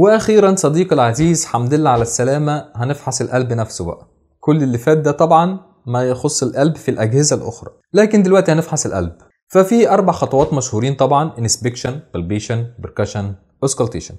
واخيرا صديقي العزيز حمد الله على السلامه هنفحص القلب نفسه بقى كل اللي فات ده طبعا ما يخص القلب في الاجهزه الاخرى لكن دلوقتي هنفحص القلب ففي اربع خطوات مشهورين طبعا انسبكشن بالبيشن بركشن اوسكلتيشن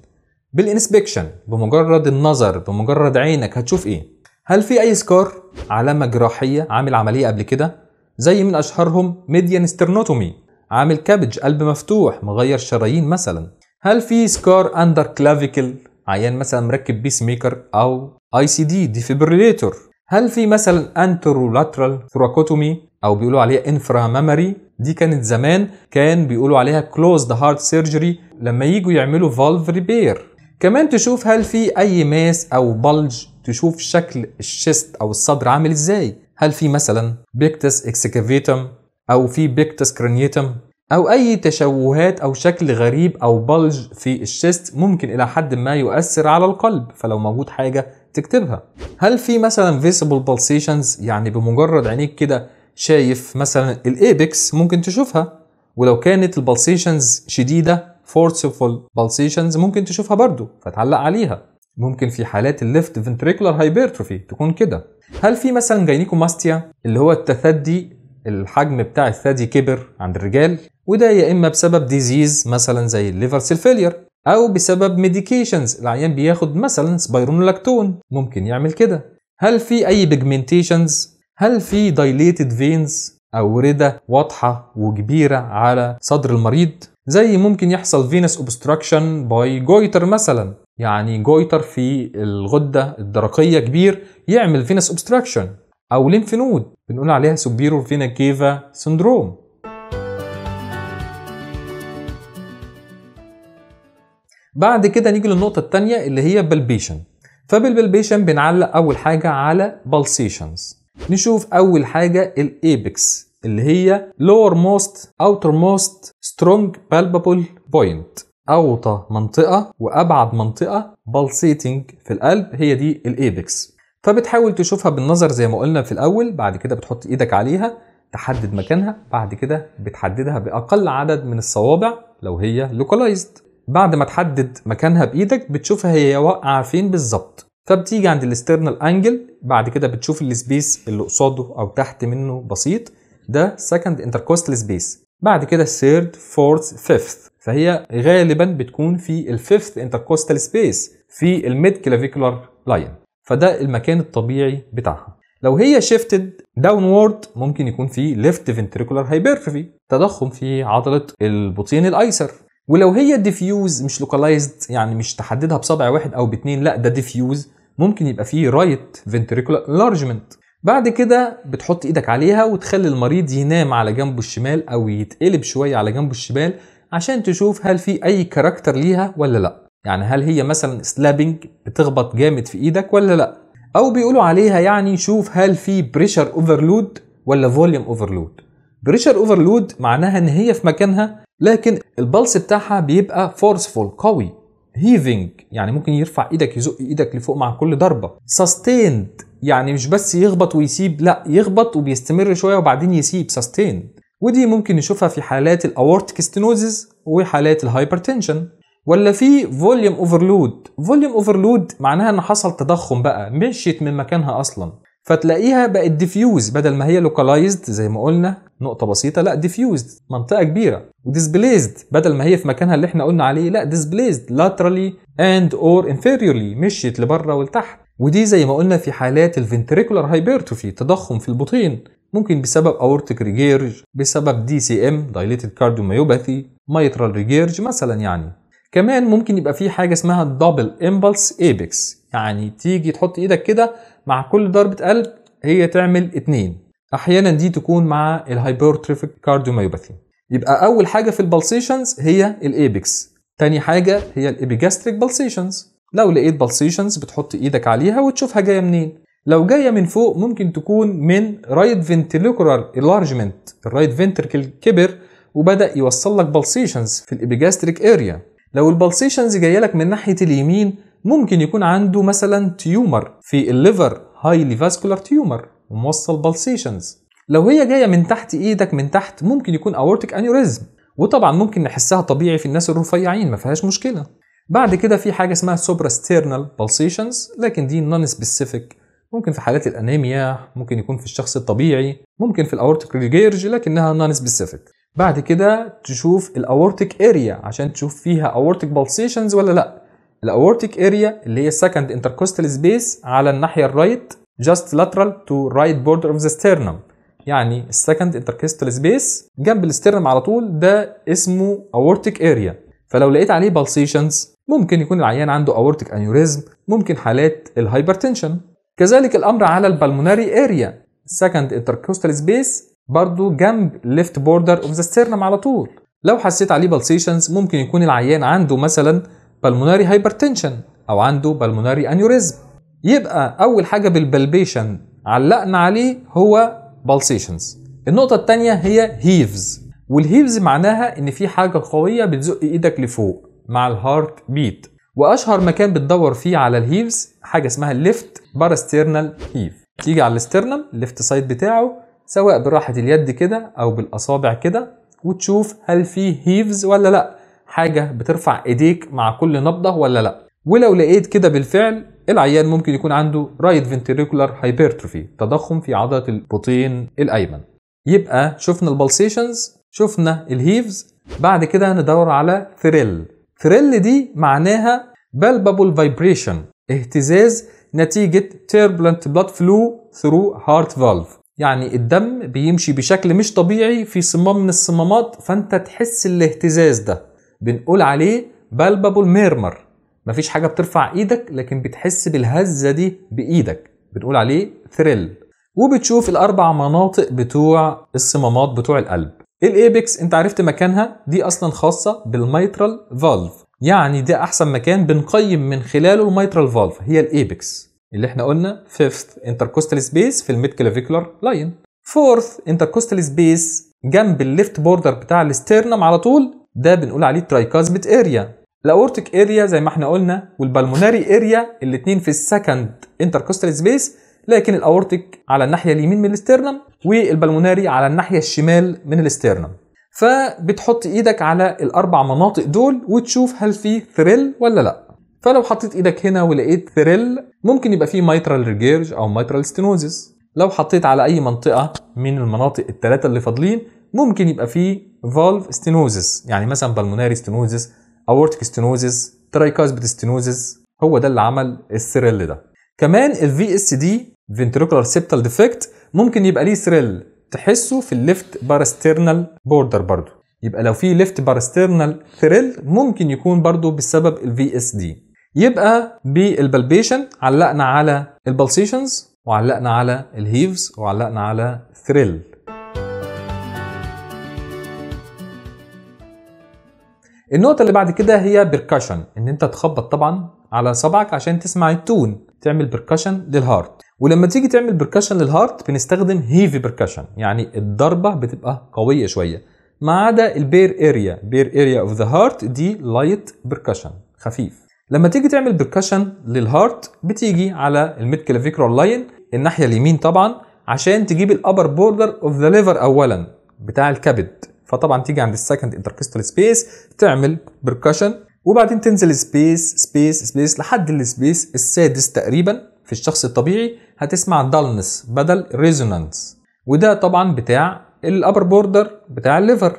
بالانسبكشن بمجرد النظر بمجرد عينك هتشوف ايه هل في اي سكار علامه جراحيه عامل عمليه قبل كده زي من اشهرهم ميديان استرنوتومي عامل كابج قلب مفتوح مغير شرايين مثلا هل في سكار اندر كلافيكل عيان مثلا مركب بيس ميكر او اي سي دي ديفيبريليتور هل في مثلا انترولاترال ثراكوتومي او بيقولوا عليها انفرا ميموري دي كانت زمان كان بيقولوا عليها ذا هارت سيرجري لما يجوا يعملوا فالف ريبير كمان تشوف هل في اي ماس او بلج تشوف شكل الشيست او الصدر عامل ازاي هل في مثلا بيكتس اكسكافيتم او في بيكتس كرانيتم أو أي تشوهات أو شكل غريب أو بلج في الشيست ممكن إلى حد ما يؤثر على القلب فلو موجود حاجة تكتبها هل في مثلا visible pulsations يعني بمجرد عينيك كده شايف مثلا الابكس ممكن تشوفها ولو كانت البلسيشنز شديدة forceful pulsations ممكن تشوفها برضو فتعلق عليها ممكن في حالات الليفت ventricular hypertrophy تكون كده هل في مثلا جاينيكوماستيا اللي هو التثدي الحجم بتاع الثدي كبر عند الرجال وده يا اما بسبب ديزيز مثلا زي الليفر سيل فيلير او بسبب ميديكيشنز العيان بياخد مثلا سبايرونولاكتون ممكن يعمل كده هل في اي بيجمنتيشنز هل في دايليتد فينز او ورده واضحه وكبيره على صدر المريض زي ممكن يحصل فينس اوبستراكشن باي جويتر مثلا يعني جويتر في الغده الدرقيه كبير يعمل فينس اوبستراكشن أو ليمف نود بنقول عليها سوبيرور فينا كيفا سندروم بعد كده نيجي للنقطة التانية اللي هي بالبيشن فبالبلبيشن بنعلق أول حاجة على بالسيشنز نشوف أول حاجة الإيبكس اللي هي lower most outer most strong palpable point أوطى منطقة وأبعد منطقة بالسيتنج في القلب هي دي الإيبكس فبتحاول تشوفها بالنظر زي ما قلنا في الاول بعد كده بتحط ايدك عليها تحدد مكانها بعد كده بتحددها باقل عدد من الصوابع لو هي لوكالايزد بعد ما تحدد مكانها بايدك بتشوفها هي واقعه فين بالظبط فبتيجي عند الاسترنال انجل بعد كده بتشوف السبيس اللي قصاده او تحت منه بسيط ده سكند انتركوستال سبيس بعد كده ثيرد فورث فيفث فهي غالبا بتكون في الفيفث انتركوستال سبيس في الميد كلافيكولار لاين فده المكان الطبيعي بتاعها لو هي شيفتد داونورد ممكن يكون في ليفت فنتريكولار هايبرتروفي تضخم في عضله البطين الايسر ولو هي ديفيوز مش لوكالايزد يعني مش تحددها بصابع واحد او باتنين لا ده ديفيوز ممكن يبقى فيه رايت فنتريكولار انلارجمنت بعد كده بتحط ايدك عليها وتخلي المريض ينام على جنبه الشمال او يتقلب شويه على جنبه الشمال عشان تشوف هل في اي كاركتر ليها ولا لا يعني هل هي مثلا سلابنج بتخبط جامد في ايدك ولا لا او بيقولوا عليها يعني شوف هل في بريشر اوفرلود ولا فوليوم اوفرلود بريشر اوفرلود معناها ان هي في مكانها لكن البلس بتاعها بيبقى فورسفول قوي هيفنج يعني ممكن يرفع ايدك يزق ايدك لفوق مع كل ضربه سستيند يعني مش بس يخبط ويسيب لا يخبط وبيستمر شويه وبعدين يسيب سستيند ودي ممكن نشوفها في حالات الاورتيك ستينوزز وحالات الهايبرتنشن ولا في فوليوم اوفرلود فوليوم اوفرلود معناها ان حصل تضخم بقى مشيت من مكانها اصلا فتلاقيها بقت ديفيوز بدل ما هي لوكالايزد زي ما قلنا نقطه بسيطه لا ديفيوزد منطقه كبيره وديسبليزد بدل ما هي في مكانها اللي احنا قلنا عليه لا ديسبليزد لاترالي اند اور انفيريورلي مشيت لبره ولتحت ودي زي ما قلنا في حالات الفنتريكولار هايبرتروفي تضخم في البطين ممكن بسبب اورتيك ريجيرج بسبب دي سي ام دايليتد كارديوميوباثي مايترال ريجيرج مثلا يعني كمان ممكن يبقى في حاجه اسمها دبل امبلس ايبكس يعني تيجي تحط ايدك كده مع كل ضربه قلب هي تعمل اتنين احيانا دي تكون مع الهايبرتروفيك كارديوميوباثي يبقى اول حاجه في البلسيشنز هي الايبكس تاني حاجه هي الابيجاستريك بلسيشنز لو لقيت بلسيشنز بتحط ايدك عليها وتشوفها جايه منين لو جايه من فوق ممكن تكون من رايت فينتريكولار انلارجمنت الرايت فنتركل كبر وبدا يوصل لك بلسيشنز في الابيجاستريك اريا لو البلسيشنز جايه لك من ناحيه اليمين ممكن يكون عنده مثلا تيومر في الليفر هايلي فاسكولار تيومر وموصل بلسيشنز لو هي جايه من تحت ايدك من تحت ممكن يكون اورتيك انيوريزم وطبعا ممكن نحسها طبيعي في الناس الرفيعين ما فيهاش مشكله بعد كده في حاجه اسمها سوبرا ستيرنال بالسيشنز لكن دي نون سبيسيفيك ممكن في حالات الانيميا ممكن يكون في الشخص الطبيعي ممكن في الاورتيك ريجيرج لكنها نون سبيسيفيك بعد كده تشوف الاورتيك اريا عشان تشوف فيها اورتيك بالسيشنز ولا لا الاورتيك اريا اللي هي second intercostal space على الناحيه الرايت just lateral to right border of the sternum يعني السكند intercostal space جنب الاسترنم على طول ده اسمه اورتيك اريا فلو لقيت عليه بالسيشنز ممكن يكون العيان عنده اورتيك انيوريزم ممكن حالات الهايبرتنشن كذلك الامر على البلموناري اريا second intercostal space برضو جنب ليفت بوردر اوف ذا ستيرنم على طول لو حسيت عليه بالسيشنز ممكن يكون العيان عنده مثلا بالموناري هايبرتنشن او عنده بالموناري انيوريزم يبقى اول حاجه بالبلبيشن علقنا عليه هو بالسيشنز النقطه الثانيه هي هيفز والهيفز معناها ان في حاجه قويه بتزق ايدك لفوق مع الهارت بيت واشهر مكان بتدور فيه على الهيفز حاجه اسمها الليفت باراستيرنال هيف تيجي على الاسترنم الليفت سايد بتاعه سواء براحة اليد كده أو بالأصابع كده وتشوف هل في هيفز ولا لأ حاجة بترفع إيديك مع كل نبضة ولا لأ ولو لقيت كده بالفعل العيان ممكن يكون عنده رايت فنتريكولار هايبرتروفي تضخم في عضلة البطين الأيمن يبقى شفنا البلسيشنز شفنا الهيفز بعد كده ندور على ثريل ثريل دي معناها بالبابل فايبريشن اهتزاز نتيجة turbulent blood flow through heart valve يعني الدم بيمشي بشكل مش طبيعي في صمام من الصمامات فانت تحس الاهتزاز ده بنقول عليه بالبابول ميرمر مفيش حاجه بترفع ايدك لكن بتحس بالهزه دي بايدك بنقول عليه ثريل وبتشوف الاربع مناطق بتوع الصمامات بتوع القلب الايبكس انت عرفت مكانها دي اصلا خاصه بالميترال فالف يعني ده احسن مكان بنقيم من خلاله الميترال فالف هي الايبكس اللي احنا قلنا fifth intercostal space في الميد كلافيكولار لاين fourth intercostal space جنب الليفت بوردر بتاع الاسترنم على طول ده بنقول عليه ترايكاسبت اريا الاورتيك اريا زي ما احنا قلنا والبالموناري اريا الاثنين في السكند انتركوستال سبيس لكن الاورتيك على الناحيه اليمين من الاسترنم والبالموناري على الناحيه الشمال من الاسترنم فبتحط ايدك على الاربع مناطق دول وتشوف هل في ثريل ولا لا فلو حطيت ايدك هنا ولقيت ثريل ممكن يبقى فيه ميترال ريجيرج او ميترال ستينوزيس لو حطيت على اي منطقه من المناطق الثلاثه اللي فاضلين ممكن يبقى فيه فالف ستينوزيس يعني مثلا بالموناري ستينوزيس اورتيك ستينوزيس ترايكاسبت ستينوزيس هو ده اللي عمل الثريل ده كمان الفي اس دي فينتريكولار سيبتال ديفكت ممكن يبقى ليه ثريل تحسه في الليفت باراسترنال بوردر برضه يبقى لو في ليفت باراسترنال ثريل ممكن يكون برضه بسبب الفي اس دي يبقى بالبلبيشن علقنا على البلسيشنز وعلقنا على الهيفز وعلقنا على ثريل النقطة اللي بعد كده هي بيركشن ان انت تخبط طبعا على صبعك عشان تسمع التون تعمل بيركشن للهارت ولما تيجي تعمل بيركشن للهارت بنستخدم هيفي بيركشن يعني الضربة بتبقى قوية شوية ما عدا البير اريا بير اريا اوف ذا هارت دي لايت بيركشن خفيف لما تيجي تعمل بركشن للهارت بتيجي على الميد كلافيكرال لاين الناحيه اليمين طبعا عشان تجيب الابر بوردر اوف ذا ليفر اولا بتاع الكبد فطبعا تيجي عند السكند انتركستال سبيس تعمل بركشن وبعدين تنزل سبيس سبيس سبيس لحد السبيس السادس تقريبا في الشخص الطبيعي هتسمع دالنس بدل ريزونانس وده طبعا بتاع الابر بوردر بتاع الليفر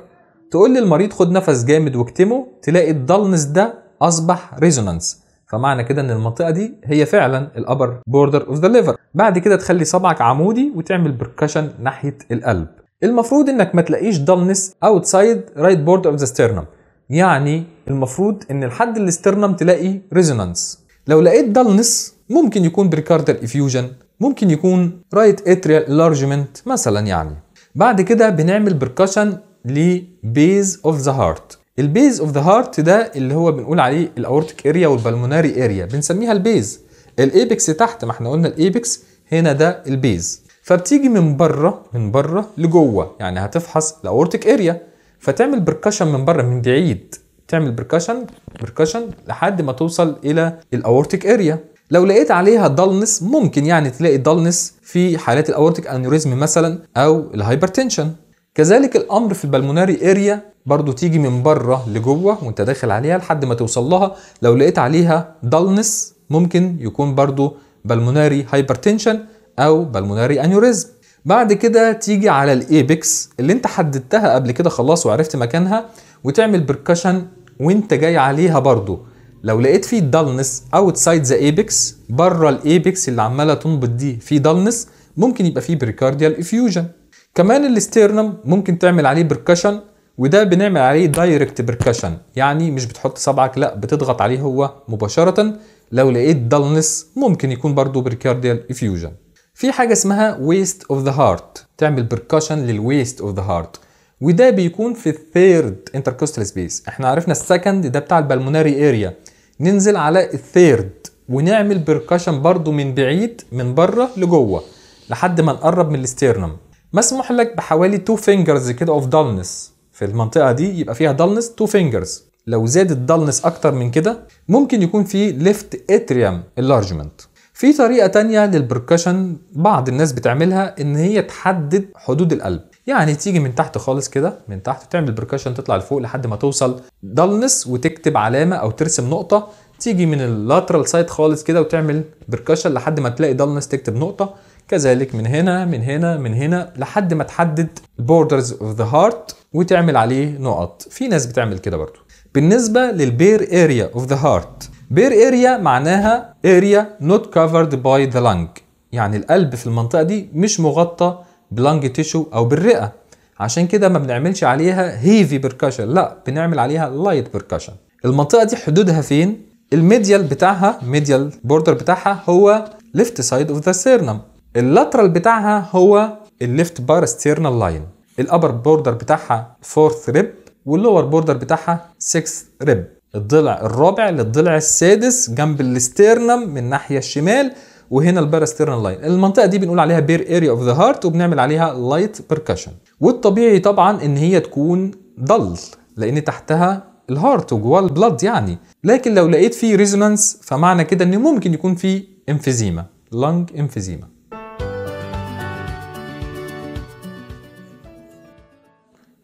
تقول للمريض خد نفس جامد واكتمه تلاقي الدالنس ده اصبح ريزونانس فمعنى كده ان المنطقه دي هي فعلا الابر بوردر اوف ذا ليفر بعد كده تخلي صبعك عمودي وتعمل بركشن ناحيه القلب المفروض انك ما تلاقيش دالنس اوتسايد رايت بوردر اوف ذا ستيرنم يعني المفروض ان لحد الاسترنم تلاقي ريزونانس لو لقيت دالنس ممكن يكون بريكاردر افيوجن ممكن يكون رايت اتريال انلارجمنت مثلا يعني بعد كده بنعمل بركشن لبيز اوف ذا هارت البيز اوف ذا هارت ده اللي هو بنقول عليه الاورتيك اريا والبلموناري اريا بنسميها البيز الايبكس تحت ما احنا قلنا الايبكس هنا ده البيز فبتيجي من بره من بره لجوه يعني هتفحص الاورتيك اريا فتعمل بركشن من بره من بعيد تعمل بركشن بركشن لحد ما توصل الى الاورتيك اريا لو لقيت عليها دالنس ممكن يعني تلاقي دالنس في حالات الاورتيك انوريزم مثلا او الهايبرتنشن كذلك الامر في البلموناري اريا برضو تيجي من بره لجوه وانت داخل عليها لحد ما توصل لها لو لقيت عليها دالنس ممكن يكون برضو بلموناري هايبرتنشن او بلموناري انيوريزم بعد كده تيجي على الايبكس اللي انت حددتها قبل كده خلاص وعرفت مكانها وتعمل بركشن وانت جاي عليها برضو لو لقيت فيه دالنس اوتسايد ذا ايبكس بره الايبكس اللي عماله تنبض دي في دالنس ممكن يبقى فيه بريكارديال افيوجن كمان الاستيرنم ممكن تعمل عليه بركشن وده بنعمل عليه دايركت بركشن يعني مش بتحط صبعك لا بتضغط عليه هو مباشرة لو لقيت دلنس ممكن يكون برضو بريكارديال افيوجن في حاجة اسمها ويست اوف ذا هارت تعمل بركشن للويست اوف ذا هارت وده بيكون في الثيرد انتركوستال سبيس احنا عرفنا السكند ده بتاع البلموناري اريا ننزل على الثيرد ونعمل بركشن برضو من بعيد من بره لجوه لحد ما نقرب من الاستيرنم مسموح لك بحوالي 2 فينجرز كده اوف دالنس في المنطقه دي يبقى فيها دالنس 2 فينجرز لو زاد الدالنس اكتر من كده ممكن يكون في ليفت اتريم انلارجمنت في طريقه تانية للبركشن بعض الناس بتعملها ان هي تحدد حدود القلب يعني تيجي من تحت خالص كده من تحت وتعمل بركشن تطلع لفوق لحد ما توصل دالنس وتكتب علامه او ترسم نقطه تيجي من اللاترال سايد خالص كده وتعمل بركشن لحد ما تلاقي دالنس تكتب نقطه كذلك من هنا من هنا من هنا لحد ما تحدد بوردرز اوف ذا هارت وتعمل عليه نقط في ناس بتعمل كده برضو بالنسبة للبير اريا اوف ذا هارت بير اريا معناها اريا نوت كفرد باي ذا لانج يعني القلب في المنطقة دي مش مغطى بلانج تيشو او بالرئة عشان كده ما بنعملش عليها هيفي بيركشن لا بنعمل عليها لايت بيركشن المنطقة دي حدودها فين؟ الميديال بتاعها ميديال بوردر بتاعها هو ليفت سايد اوف ذا سيرنم اللاترال بتاعها هو الليفت ستيرنال لاين الابر بوردر بتاعها فورث ريب واللور بوردر بتاعها سكس ريب الضلع الرابع للضلع السادس جنب الاستيرنم من الناحيه الشمال وهنا الباراستيرنال لاين المنطقه دي بنقول عليها بير اريا اوف ذا هارت وبنعمل عليها لايت بيركشن والطبيعي طبعا ان هي تكون ضل لان تحتها الهارت وجواه البلد يعني لكن لو لقيت فيه ريزونانس فمعنى كده ان ممكن يكون فيه انفيزيما لانج انفيزيما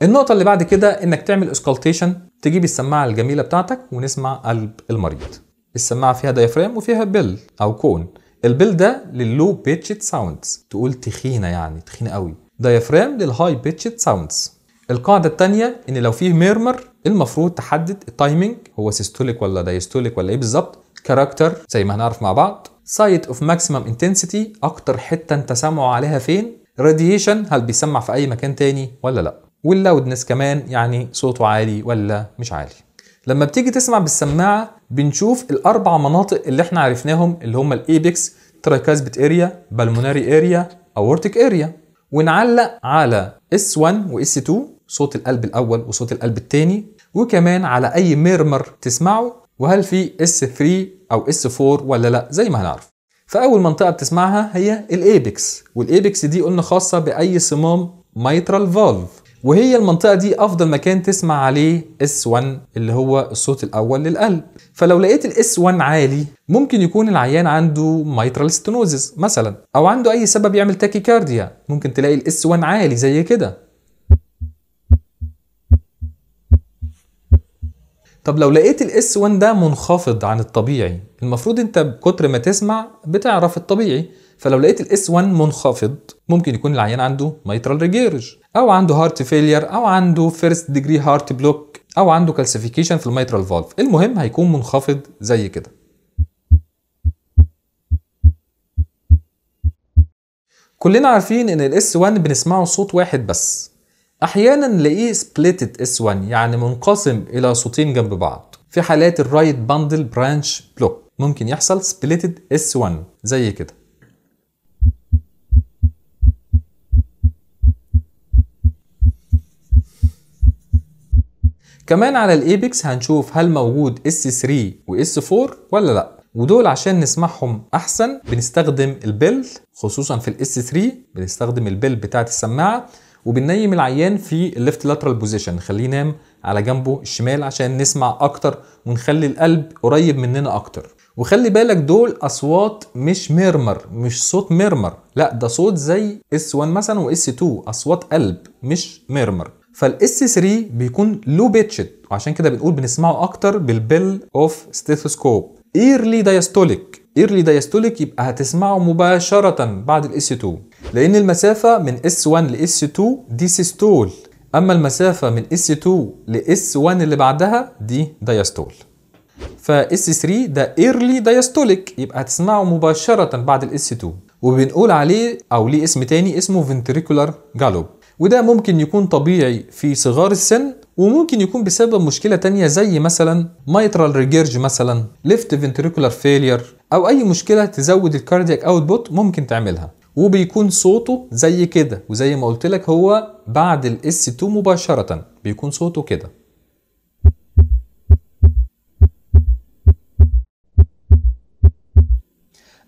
النقطة اللي بعد كده انك تعمل اسكالتيشن تجيب السماعة الجميلة بتاعتك ونسمع قلب المريض السماعة فيها دايفرام وفيها بيل او كون البيل ده لللو بيتشت ساوندز تقول تخينة يعني تخينة قوي دايفرام للهاي بيتشت ساوندز القاعدة التانية ان لو فيه ميرمر المفروض تحدد التايمينج هو سيستوليك ولا دايستوليك ولا ايه بالظبط كاركتر زي ما هنعرف مع بعض سايت اوف ماكسيمم انتنسيتي اكتر حتة انت سامعه عليها فين راديشن هل بيسمع في اي مكان تاني ولا لا واللاودنس كمان يعني صوته عالي ولا مش عالي لما بتيجي تسمع بالسماعه بنشوف الاربع مناطق اللي احنا عرفناهم اللي هم الايبكس ترايكاسبت اريا بالموناري اريا اورتيك اريا ونعلق على اس 1 واس 2 صوت القلب الاول وصوت القلب الثاني وكمان على اي ميرمر تسمعه وهل في اس 3 او اس 4 ولا لا زي ما هنعرف فاول منطقه بتسمعها هي الايبكس والايبكس دي قلنا خاصه باي صمام ميترال فالف وهي المنطقة دي أفضل مكان تسمع عليه S1 اللي هو الصوت الأول للقلب فلو لقيت ال S1 عالي ممكن يكون العيان عنده مايترال ستينوزز مثلا أو عنده أي سبب يعمل تاكيكارديا ممكن تلاقي ال S1 عالي زي كده طب لو لقيت ال S1 ده منخفض عن الطبيعي المفروض انت بكتر ما تسمع بتعرف الطبيعي فلو لقيت الاس 1 منخفض ممكن يكون العيان عنده ميترال ريجيرج او عنده هارت فيلير او عنده فيرست ديجري هارت بلوك او عنده كالسيفيكيشن في الميترال فالف المهم هيكون منخفض زي كده كلنا عارفين ان الاس 1 بنسمعه صوت واحد بس احيانا نلاقيه سبليتد اس 1 يعني منقسم الى صوتين جنب بعض في حالات الرايت باندل برانش بلوك ممكن يحصل سبليتد اس 1 زي كده كمان على الايبكس هنشوف هل موجود اس 3 واس 4 ولا لا ودول عشان نسمعهم احسن بنستخدم البيل خصوصا في الاس 3 بنستخدم البيل بتاعه السماعه وبننيم العيان في الليفت لاترال بوزيشن نخليه ينام على جنبه الشمال عشان نسمع اكتر ونخلي القلب قريب مننا اكتر وخلي بالك دول اصوات مش ميرمر مش صوت ميرمر لا ده صوت زي اس 1 مثلا واس 2 اصوات قلب مش ميرمر فالاس 3 بيكون لو بيتشد وعشان كده بنقول بنسمعه اكتر بالبيل اوف ستيثوسكوب ايرلي دايستوليك ايرلي دايستوليك يبقى هتسمعه مباشره بعد الاس 2 لان المسافه من اس 1 لاس 2 دي سيستول اما المسافه من اس 2 لاس 1 اللي بعدها دي دايستول فاس 3 ده ايرلي دايستوليك يبقى هتسمعه مباشره بعد الاس 2 وبنقول عليه او ليه اسم تاني اسمه فنتريكولار جالوب وده ممكن يكون طبيعي في صغار السن وممكن يكون بسبب مشكلة تانية زي مثلا مايترال ريجيرج مثلا ليفت فنتريكولار فيلير أو أي مشكلة تزود الكاردياك أوتبوت ممكن تعملها وبيكون صوته زي كده وزي ما قلت لك هو بعد الاس 2 مباشرة بيكون صوته كده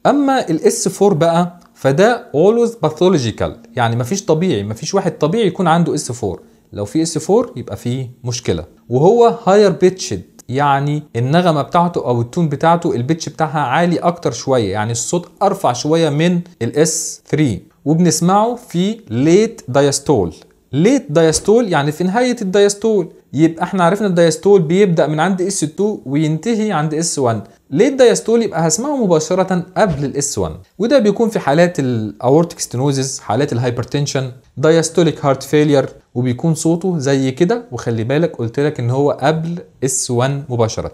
اما الاس 4 بقى فده always pathological يعني مفيش طبيعي مفيش واحد طبيعي يكون عنده اس 4 لو في اس 4 يبقى في مشكله وهو higher pitched يعني النغمة بتاعته أو التون بتاعته البيتش بتاعها عالي أكتر شوية يعني الصوت أرفع شوية من الاس 3 وبنسمعه في ليت دايستول ليت دايستول يعني في نهاية الدايستول يبقى احنا عرفنا الدايستول بيبدا من عند اس 2 وينتهي عند اس 1 ليه الدايستول يبقى هسمعه مباشره قبل الاس 1 وده بيكون في حالات الاورتيك ستينوزز حالات الهايبرتنشن دايستوليك هارت فيلير وبيكون صوته زي كده وخلي بالك قلت لك ان هو قبل اس 1 مباشره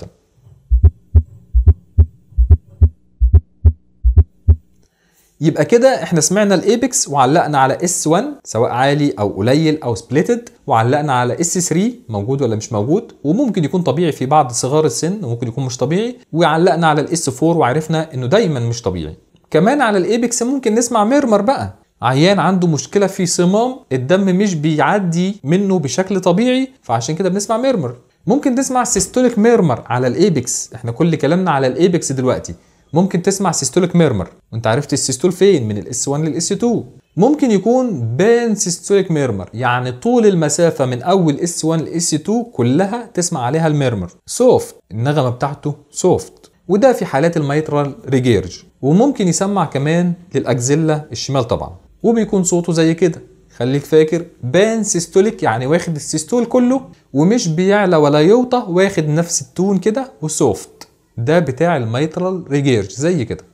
يبقى كده احنا سمعنا الايبكس وعلقنا على اس 1 سواء عالي او قليل او سبليتد وعلقنا على اس 3 موجود ولا مش موجود وممكن يكون طبيعي في بعض صغار السن وممكن يكون مش طبيعي وعلقنا على الاس 4 وعرفنا انه دايما مش طبيعي كمان على الايبكس ممكن نسمع ميرمر بقى عيان عنده مشكله في صمام الدم مش بيعدي منه بشكل طبيعي فعشان كده بنسمع ميرمر ممكن تسمع سيستوليك ميرمر على الايبكس احنا كل كلامنا على الايبكس دلوقتي ممكن تسمع سيستوليك ميرمر وانت عرفت السيستول فين من الاس 1 للاس 2 ممكن يكون بان سيستوليك ميرمر يعني طول المسافه من اول اس 1 لاس 2 كلها تسمع عليها الميرمر سوفت النغمه بتاعته سوفت وده في حالات الميترال ريجيرج وممكن يسمع كمان للاكزيلا الشمال طبعا وبيكون صوته زي كده خليك فاكر بان سيستوليك يعني واخد السيستول كله ومش بيعلى ولا يوطى واخد نفس التون كده وسوفت ده بتاع الميترال ريجيرج زي كده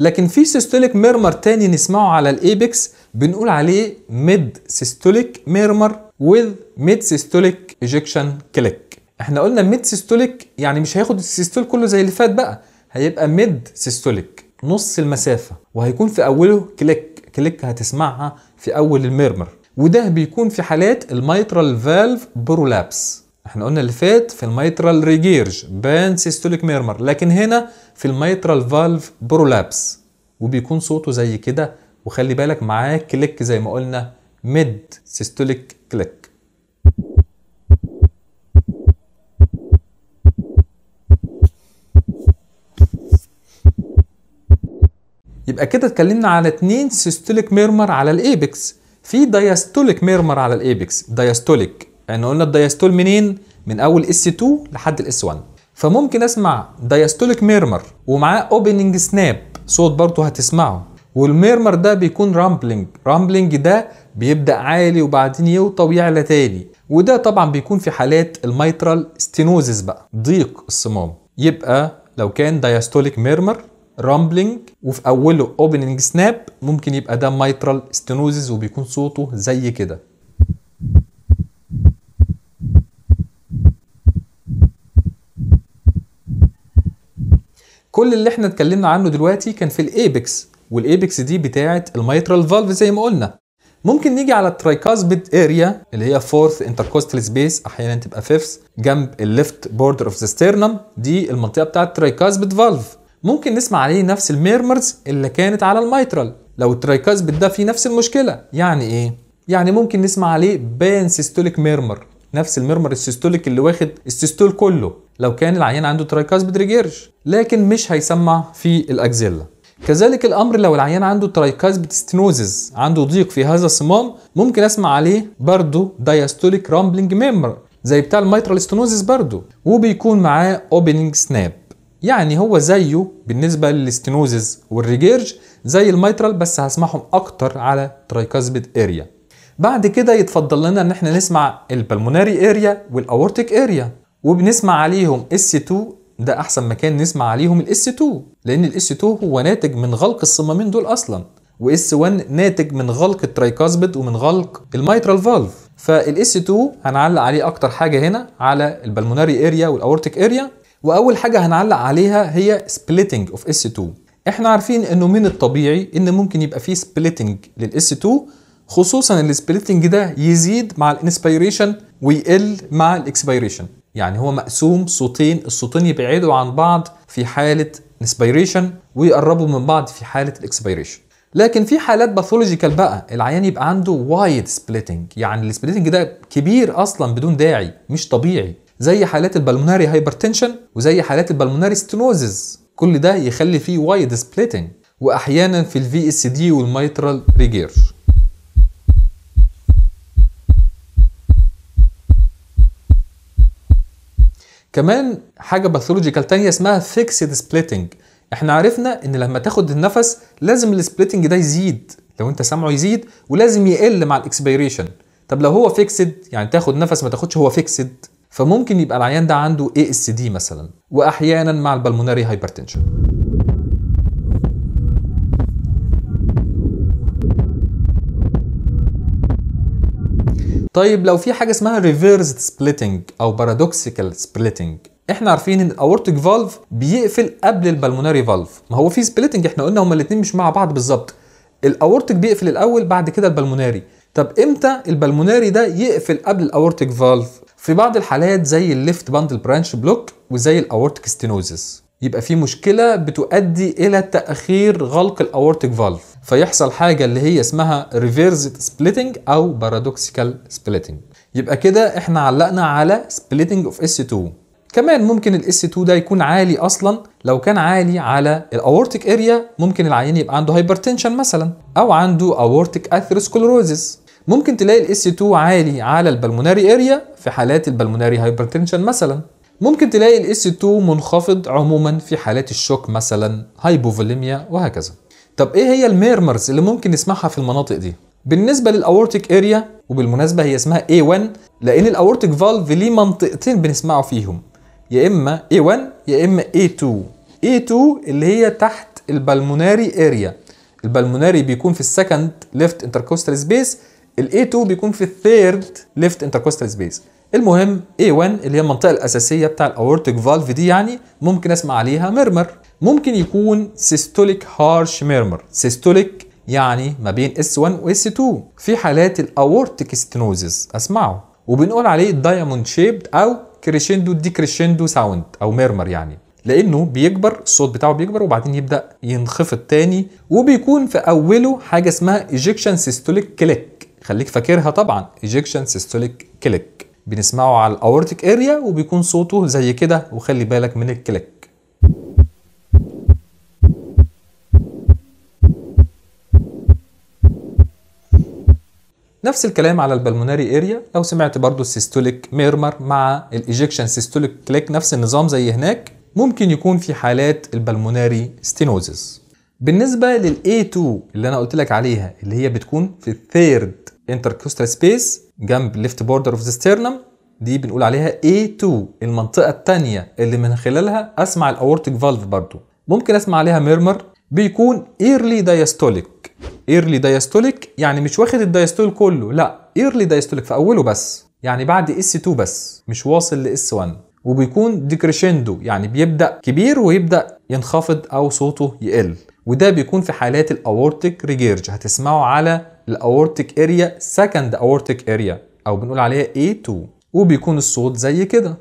لكن في سيستوليك ميرمر تاني نسمعه على الايبكس بنقول عليه ميد سيستوليك ميرمر وذ ميد سيستوليك ايجكشن كليك احنا قلنا ميد سيستوليك يعني مش هياخد السيستول كله زي اللي فات بقى هيبقى ميد سيستوليك نص المسافه وهيكون في اوله كليك كليك هتسمعها في اول الميرمر وده بيكون في حالات الميترال فالف برولابس احنا قلنا اللي فات في الميترال ريجيرج بان سيستوليك ميرمر لكن هنا في الميترال فالف برولابس وبيكون صوته زي كده وخلي بالك معاه كليك زي ما قلنا ميد سيستوليك كليك يبقى كده اتكلمنا على اتنين سيستوليك ميرمر على الايبكس في دايستوليك ميرمر على الايبكس دايستوليك احنا قلنا الدايستول منين من اول اس 2 لحد الاس 1 فممكن اسمع دايستوليك ميرمر ومعاه اوبننج سناب صوت برضه هتسمعه والميرمر ده بيكون رامبلنج رامبلنج ده بيبدأ عالي وبعدين يوطى ويعلى تاني وده طبعا بيكون في حالات الميترال ستينوزيس بقى ضيق الصمام يبقى لو كان دايستوليك ميرمر رامبلنج وفي اوله اوبننج سناب ممكن يبقى ده مايترال ستنوزز وبيكون صوته زي كده كل اللي احنا اتكلمنا عنه دلوقتي كان في الايبكس والايبكس دي بتاعه الميترال فالف زي ما قلنا ممكن نيجي على الترايكاسبيد اريا اللي هي فورث انتركوستال سبيس احيانا تبقى فيفث جنب الليفت بوردر اوف ذا ستيرنم دي المنطقه بتاعه الترايكاسبيد فالف ممكن نسمع عليه نفس الميرمرز اللي كانت على الميترال لو الترايكاز ده فيه نفس المشكله يعني ايه يعني ممكن نسمع عليه بان سيستوليك ميرمر نفس المرمر السيستوليك اللي واخد السيستول كله لو كان العيان عنده ترايكاز ريجيرج لكن مش هيسمع في الاكزيلا كذلك الامر لو العيان عنده ترايكاز بتستنوزز عنده ضيق في هذا الصمام ممكن اسمع عليه برضه دايستوليك رامبلنج ميرمر زي بتاع الميترال استنوزز برضه وبيكون معاه اوبننج سناب يعني هو زيه بالنسبه للاستينوزز والريجيرج زي الميترال بس هسمعهم اكتر على ترايكاسبيد اريا بعد كده يتفضل لنا ان احنا نسمع البلموناري اريا والاورتيك اريا وبنسمع عليهم اس 2 ده احسن مكان نسمع عليهم الاس 2 لان الاس 2 هو ناتج من غلق الصمامين دول اصلا واس 1 ناتج من غلق الترايكاسبيد ومن غلق الميترال فالف فالاس 2 هنعلق عليه اكتر حاجه هنا على البلموناري اريا والاورتيك اريا واول حاجه هنعلق عليها هي splitting of S2 احنا عارفين انه من الطبيعي ان ممكن يبقى فيه splitting للاس 2 خصوصا السبليتنج ده يزيد مع الانسبيريشن ويقل مع الاكسبيريشن يعني هو مقسوم صوتين الصوتين يبعدوا عن بعض في حاله انسبيريشن ويقربوا من بعض في حاله الاكسبيريشن لكن في حالات باثولوجيكال بقى العيان يبقى عنده وايد سبليتنج يعني السبليتنج ده كبير اصلا بدون داعي مش طبيعي زي حالات البلموناري هايبرتنشن وزي حالات البلموناري ستنوزز كل ده يخلي فيه وايد سبليتنج واحيانا في الفي اس دي والميترال ريجير كمان حاجه باثولوجيكال تانية اسمها فيكسد سبليتنج احنا عرفنا ان لما تاخد النفس لازم السبليتنج ده يزيد لو انت سامعه يزيد ولازم يقل مع الاكسبيريشن طب لو هو فيكسد يعني تاخد نفس ما تاخدش هو فيكسد فممكن يبقى العيان ده عنده اي اس دي مثلا واحيانا مع البلموناري هايبرتنشن طيب لو في حاجه اسمها ريفيرسد سبليتنج او بارادوكسيكال سبليتنج احنا عارفين ان الاورتيك فالف بيقفل قبل البلموناري فالف ما هو في سبليتنج احنا قلنا هما الاثنين مش مع بعض بالظبط الاورتيك بيقفل الاول بعد كده البلموناري طب امتى البلموناري ده يقفل قبل الاورتيك فالف في بعض الحالات زي الليفت باندل برانش بلوك وزي الاورتيك ستينوزس يبقى في مشكله بتؤدي الى تاخير غلق الاورتيك فالف فيحصل حاجه اللي هي اسمها ريفيرز سبليتنج او بارادوكسيكال سبليتنج يبقى كده احنا علقنا على سبليتنج اوف اس 2 كمان ممكن الاس 2 ده يكون عالي اصلا لو كان عالي على الاورتيك اريا ممكن العيان يبقى عنده هايبرتنشن مثلا او عنده اورتيك اثيروسكلروزس ممكن تلاقي الاس 2 عالي على البلموناري اريا في حالات البلموناري هايبرتنشن مثلا ممكن تلاقي الاس 2 منخفض عموما في حالات الشوك مثلا هايبوفوليميا وهكذا طب ايه هي الميرمرز اللي ممكن نسمعها في المناطق دي بالنسبة للأورتيك اريا وبالمناسبة هي اسمها A1 لأن الأورتيك فالف ليه منطقتين بنسمعه فيهم يا إما A1 يا إما A2 A2 اللي هي تحت البلموناري اريا البلموناري بيكون في السكند ليفت انتركوستال سبيس الاي 2 بيكون في الثيرد ليفت انتركوستال سبيس المهم a 1 اللي هي المنطقه الاساسيه بتاع الاورتيك فالف دي يعني ممكن اسمع عليها ميرمر ممكن يكون سيستوليك هارش ميرمر سيستوليك يعني ما بين اس 1 و s 2 في حالات الاورتيك ستنوزز اسمعه وبنقول عليه دايموند شيبد او كريشندو ديكريشندو ساوند او ميرمر يعني لانه بيكبر الصوت بتاعه بيكبر وبعدين يبدا ينخفض تاني وبيكون في اوله حاجه اسمها ايجكشن سيستوليك كليك خليك فاكرها طبعا ايجكشن سيستوليك كليك بنسمعه على الاورتيك اريا وبيكون صوته زي كده وخلي بالك من الكليك نفس الكلام على البلموناري اريا لو سمعت برضو السيستوليك ميرمر مع الايجكشن سيستوليك كليك نفس النظام زي هناك ممكن يكون في حالات البلموناري ستينوزيس بالنسبه للاي A2 اللي انا قلت لك عليها اللي هي بتكون في الثيرد intercostal space جنب left border of the sternum دي بنقول عليها A2 المنطقة التانية اللي من خلالها أسمع الأورتيك فالف برضو ممكن أسمع عليها ميرمر بيكون early diastolic early diastolic يعني مش واخد الدايستول كله لا early diastolic في أوله بس يعني بعد S2 بس مش واصل ل S1 وبيكون ديكريشندو يعني بيبدأ كبير ويبدأ ينخفض أو صوته يقل وده بيكون في حالات الأورتيك ريجيرج هتسمعه على الاورتيك اريا سكند اورتيك اريا او بنقول عليها A2 وبيكون الصوت زي كده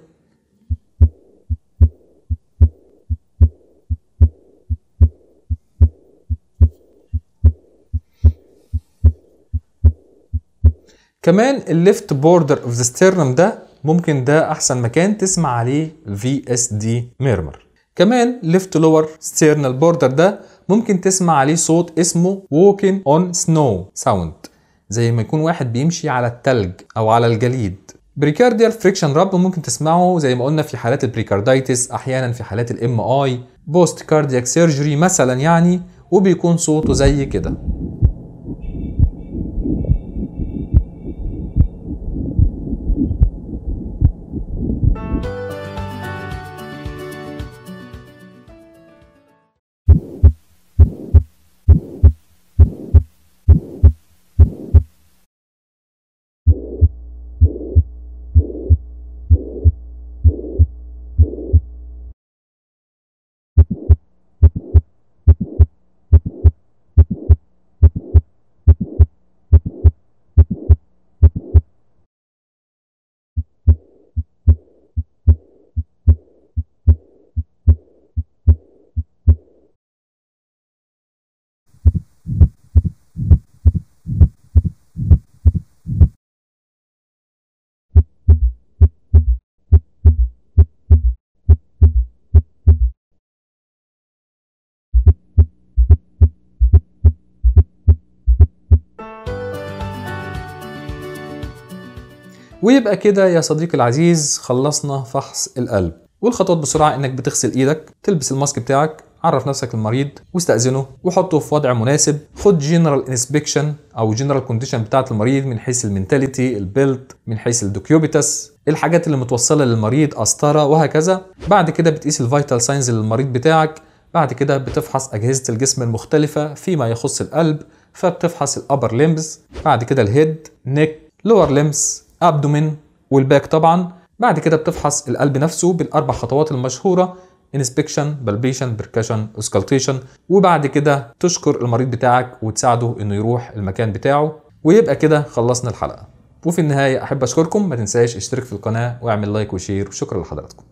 كمان الليفت بوردر اوف ذا ستيرنم ده ممكن ده احسن مكان تسمع عليه في اس دي ميرمر كمان ليفت لور ستيرنال بوردر ده ممكن تسمع عليه صوت اسمه walking on snow sound زي ما يكون واحد بيمشي على التلج او على الجليد بريكارديال فريكشن راب ممكن تسمعه زي ما قلنا في حالات البريكاردايتس احيانا في حالات الام اي بوست كاردياك سيرجري مثلا يعني وبيكون صوته زي كده ويبقى كده يا صديقي العزيز خلصنا فحص القلب والخطوات بسرعه انك بتغسل ايدك تلبس الماسك بتاعك عرف نفسك للمريض واستأذنه وحطه في وضع مناسب خد جنرال انسبكشن او جنرال كونديشن بتاعه المريض من حيث المينتاليتي البيلت من حيث الدوكيوبيتس الحاجات اللي متوصله للمريض قسطره وهكذا بعد كده بتقيس الفيتال ساينز للمريض بتاعك بعد كده بتفحص اجهزه الجسم المختلفه فيما يخص القلب فبتفحص الابر لمبس بعد كده الهيد نيك لور ليمبس ابدومين والباك طبعا بعد كده بتفحص القلب نفسه بالاربع خطوات المشهوره انسبكشن بالبيشن بركشن اسكالتيشن وبعد كده تشكر المريض بتاعك وتساعده انه يروح المكان بتاعه ويبقى كده خلصنا الحلقه وفي النهايه احب اشكركم ما تنساش اشترك في القناه واعمل لايك وشير وشكرا لحضراتكم